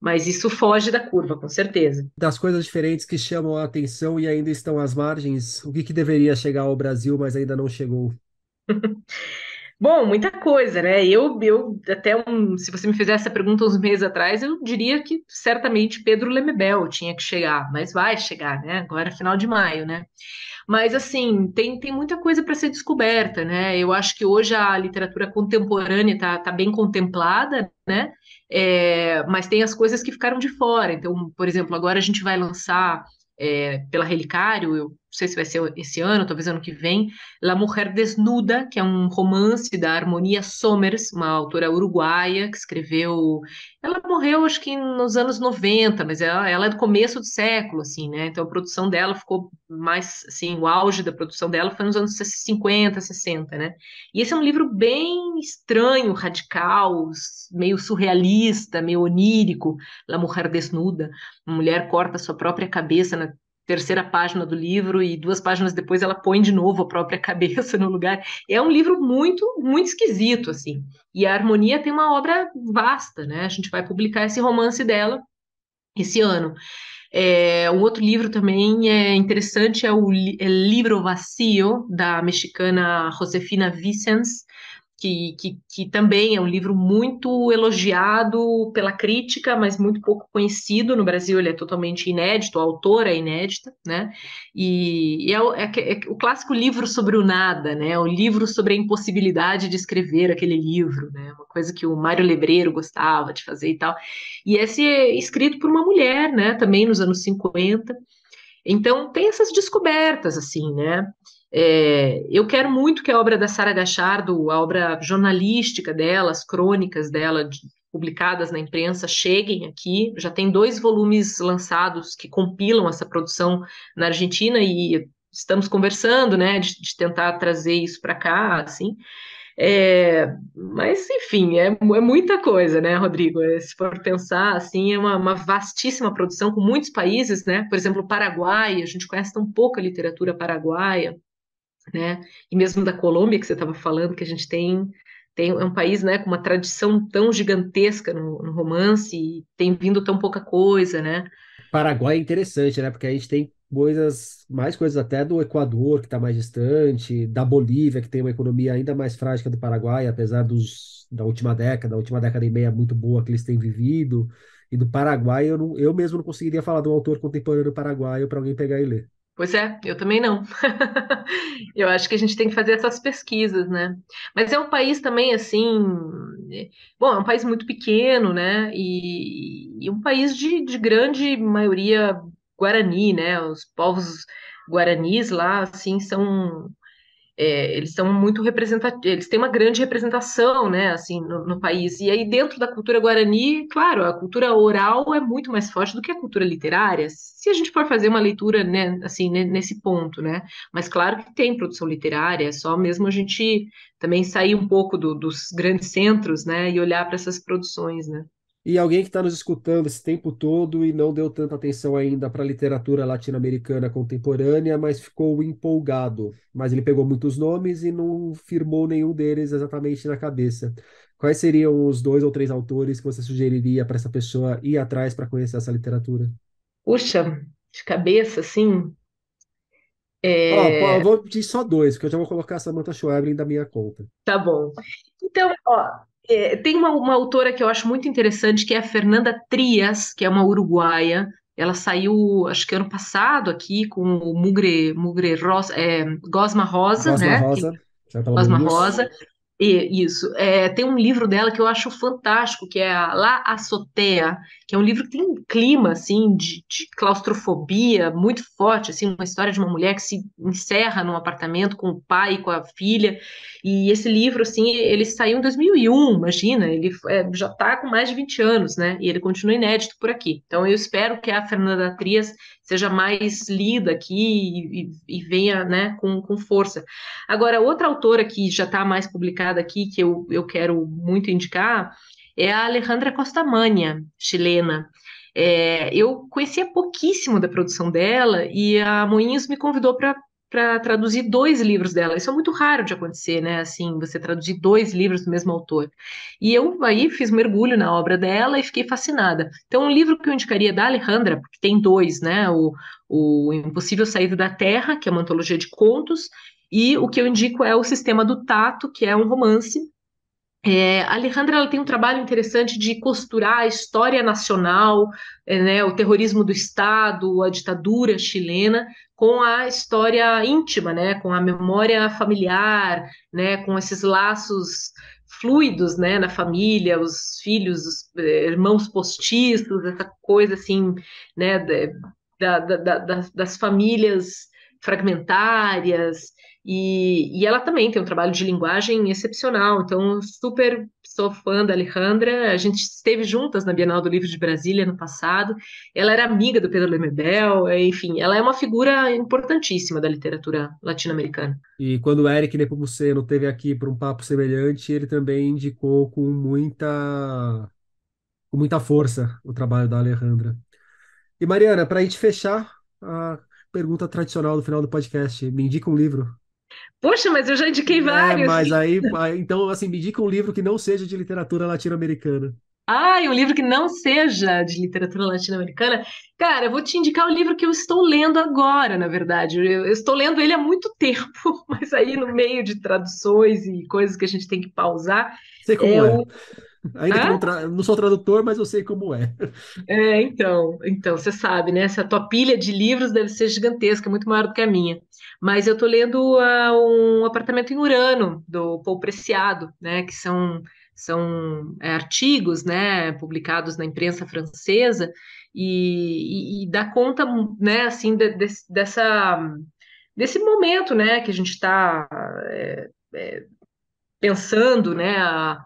Mas isso foge da curva, com certeza. Das coisas diferentes que chamam a atenção e ainda estão às margens, o que, que deveria chegar ao Brasil, mas ainda não chegou? Bom, muita coisa, né? Eu, eu até um, se você me fizesse essa pergunta uns meses atrás, eu diria que certamente Pedro Lemebel tinha que chegar, mas vai chegar, né? Agora é final de maio, né? Mas assim, tem, tem muita coisa para ser descoberta, né? Eu acho que hoje a literatura contemporânea está tá bem contemplada, né? É, mas tem as coisas que ficaram de fora. Então, por exemplo, agora a gente vai lançar é, pela Relicário, eu não sei se vai ser esse ano, talvez ano que vem, La Mujer Desnuda, que é um romance da Harmonia Somers, uma autora uruguaia que escreveu. Ela morreu, acho que nos anos 90, mas ela, ela é do começo do século, assim, né? Então a produção dela ficou mais, assim, o auge da produção dela foi nos anos 50, 60, né? E esse é um livro bem estranho, radical, meio surrealista, meio onírico, La Mujer Desnuda. Uma mulher corta sua própria cabeça na terceira página do livro e duas páginas depois ela põe de novo a própria cabeça no lugar. É um livro muito, muito esquisito, assim. E a Harmonia tem uma obra vasta, né? A gente vai publicar esse romance dela esse ano. É, um outro livro também é interessante é o é Livro Vacío, da mexicana Josefina Vicens, que, que, que também é um livro muito elogiado pela crítica, mas muito pouco conhecido no Brasil, ele é totalmente inédito, a autora é inédita, né? E, e é, o, é, é, o clássico livro sobre o nada, né? O livro sobre a impossibilidade de escrever aquele livro, né? Uma coisa que o Mário Lebreiro gostava de fazer e tal. E esse é escrito por uma mulher, né? Também nos anos 50. Então, tem essas descobertas, assim, né? É, eu quero muito que a obra da Sara Gachardo, a obra jornalística dela, as crônicas dela, de, publicadas na imprensa, cheguem aqui. Já tem dois volumes lançados que compilam essa produção na Argentina e estamos conversando, né, de, de tentar trazer isso para cá, assim. É, mas, enfim, é, é, muita coisa, né, Rodrigo? É, se for pensar, assim, é uma, uma, vastíssima produção com muitos países, né? Por exemplo, o Paraguai, a gente conhece tão pouca literatura paraguaia né? E mesmo da Colômbia que você estava falando, que a gente tem tem, é um país né, com uma tradição tão gigantesca no, no, romance e tem vindo tão pouca coisa, né? Paraguai é interessante, né? Porque a gente tem coisas, mais coisas até do Equador, que está mais distante, da Bolívia, que tem uma economia ainda mais frágil que a do Paraguai, apesar dos, da última década, da última década e meia muito boa que eles têm vivido. E do Paraguai, eu, não, eu mesmo não conseguiria falar de um autor contemporâneo paraguaio para alguém pegar e ler. Pois é, eu também não. eu acho que a gente tem que fazer essas pesquisas, né? Mas é um país também assim. É, bom, é um país muito pequeno, né? E, e um país de, de, grande maioria guarani, né? Os povos guaranis lá, assim, são é, eles são muito representativos, eles têm uma grande representação, né, assim, no, no, país. E aí, dentro da cultura guarani, claro, a cultura oral é muito mais forte do que a cultura literária, se a gente for fazer uma leitura, né, assim, nesse ponto, né. Mas claro que tem produção literária, é só mesmo a gente também sair um pouco do, dos grandes centros, né, e olhar para essas produções, né. E alguém que está nos escutando esse tempo todo e não deu tanta atenção ainda para a literatura latino-americana contemporânea, mas ficou empolgado. Mas ele pegou muitos nomes e não firmou nenhum deles exatamente na cabeça. Quais seriam os dois ou três autores que você sugeriria para essa pessoa ir atrás para conhecer essa literatura? Puxa, de cabeça, sim. É... vou pedir só dois, porque eu já vou colocar a Samantha Schweblin da minha conta. Tá bom. Então, ó, é, tem uma, uma autora que eu acho muito interessante, que é a Fernanda Trias, que é uma uruguaia. Ela saiu, acho que ano passado, aqui com o Mugre, Mugre Rosa, é, Gosma Rosa, Gosma né? Rosa. Que, Gosma Rosa. E, isso. É, tem um livro dela que eu acho fantástico, que é a La Azotea, que é um livro que tem um clima assim de, de, claustrofobia muito forte, assim, uma história de uma mulher que se encerra num apartamento com o pai e com a filha. E esse livro, assim, ele saiu em 2001, imagina, ele é, já está com mais de 20 anos, né? E ele continua inédito por aqui. Então eu espero que a Fernanda Trias seja mais lida aqui e, e venha né, com, com força. Agora, outra autora que já está mais publicada aqui, que eu, eu quero muito indicar, é a Alejandra Costamania, chilena. É, eu conhecia pouquíssimo da produção dela e a Moinhos me convidou para para traduzir dois livros dela. Isso é muito raro de acontecer, né? Assim, você traduzir dois livros do mesmo autor. E eu aí fiz um mergulho na obra dela e fiquei fascinada. Então, um livro que eu indicaria da Alejandra, porque tem dois, né? O, o Impossível Saída da Terra, que é uma antologia de contos, e o que eu indico é O Sistema do Tato, que é um romance é, a Alejandra ela tem um trabalho interessante de costurar a história nacional, é, né, o terrorismo do Estado, a ditadura chilena, com a história íntima, né, com a memória familiar, né, com esses laços fluidos né, na família, os filhos, os é, irmãos postiços, essa coisa assim, né, da, da, da, das famílias fragmentárias, e, e ela também tem um trabalho de linguagem excepcional, então super sou fã da Alejandra. A gente esteve juntas na Bienal do Livro de Brasília no passado. Ela era amiga do Pedro Lemebel, é, enfim, ela é uma figura importantíssima da literatura latino-americana. E quando o Eric Nepomuceno teve aqui para um papo semelhante, ele também indicou com muita com muita força o trabalho da Alejandra. E Mariana, para a gente fechar a pergunta tradicional do final do podcast, me indica um livro. Poxa, mas eu já indiquei né, vários. É, mas aí, então, assim, me indica um livro que não seja de literatura latino-americana. Ah, e um livro que não seja de literatura latino-americana. Cara, eu vou te indicar o livro que eu estou lendo agora, na verdade. Eu, estou lendo ele há muito tempo, mas aí no meio de traduções e coisas que a gente tem que pausar. Sei como é. é. Ainda não, tra... não, sou tradutor, mas eu sei como é. É, então, então, você sabe, né? Essa tua pilha de livros deve ser gigantesca, muito maior do que a minha. Mas eu estou lendo uh, um apartamento em Urano, do Paul Preciado, né? Que são, são é, artigos né, publicados na imprensa francesa e, e, e dá conta né, assim, de, de, dessa, desse momento né, que a gente está é, é, pensando né, a,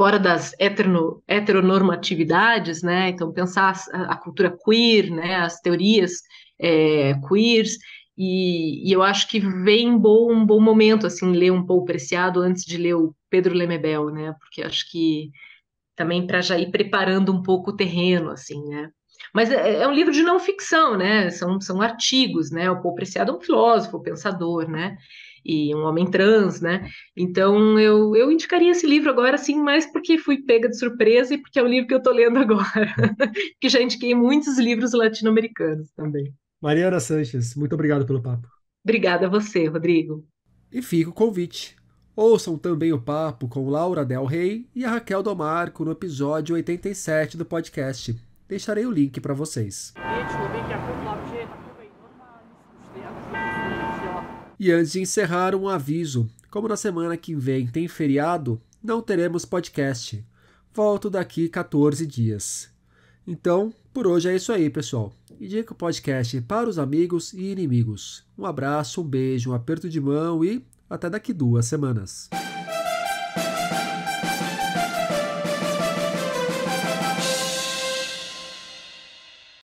fora das heterno, heteronormatividades, né? Então pensar a, a cultura queer, né? As teorias é, queers e, e, eu acho que vem bom, um bom momento assim ler um pouco Preciado antes de ler o Pedro Lemebel, né? Porque acho que também para já ir preparando um pouco o terreno, assim, né? Mas é, é, um livro de não ficção, né? São, são artigos, né? O Paul Preciado é um filósofo, pensador, né? e um homem trans, né? Então eu, eu indicaria esse livro agora, assim mais porque fui pega de surpresa e porque é o livro que eu estou lendo agora, que já indiquei muitos livros latino-americanos também. Mariana Sanches, muito obrigado pelo papo. Obrigada a você, Rodrigo. E fica o convite. Ouçam também o papo com Laura Del Rey e a Raquel Domarco no episódio 87 do podcast. Deixarei o link para vocês. Gente, E antes de encerrar, um aviso: como na semana que vem tem feriado, não teremos podcast. Volto daqui 14 dias. Então, por hoje é isso aí, pessoal. Indica o podcast para os amigos e inimigos. Um abraço, um beijo, um aperto de mão e até daqui duas semanas.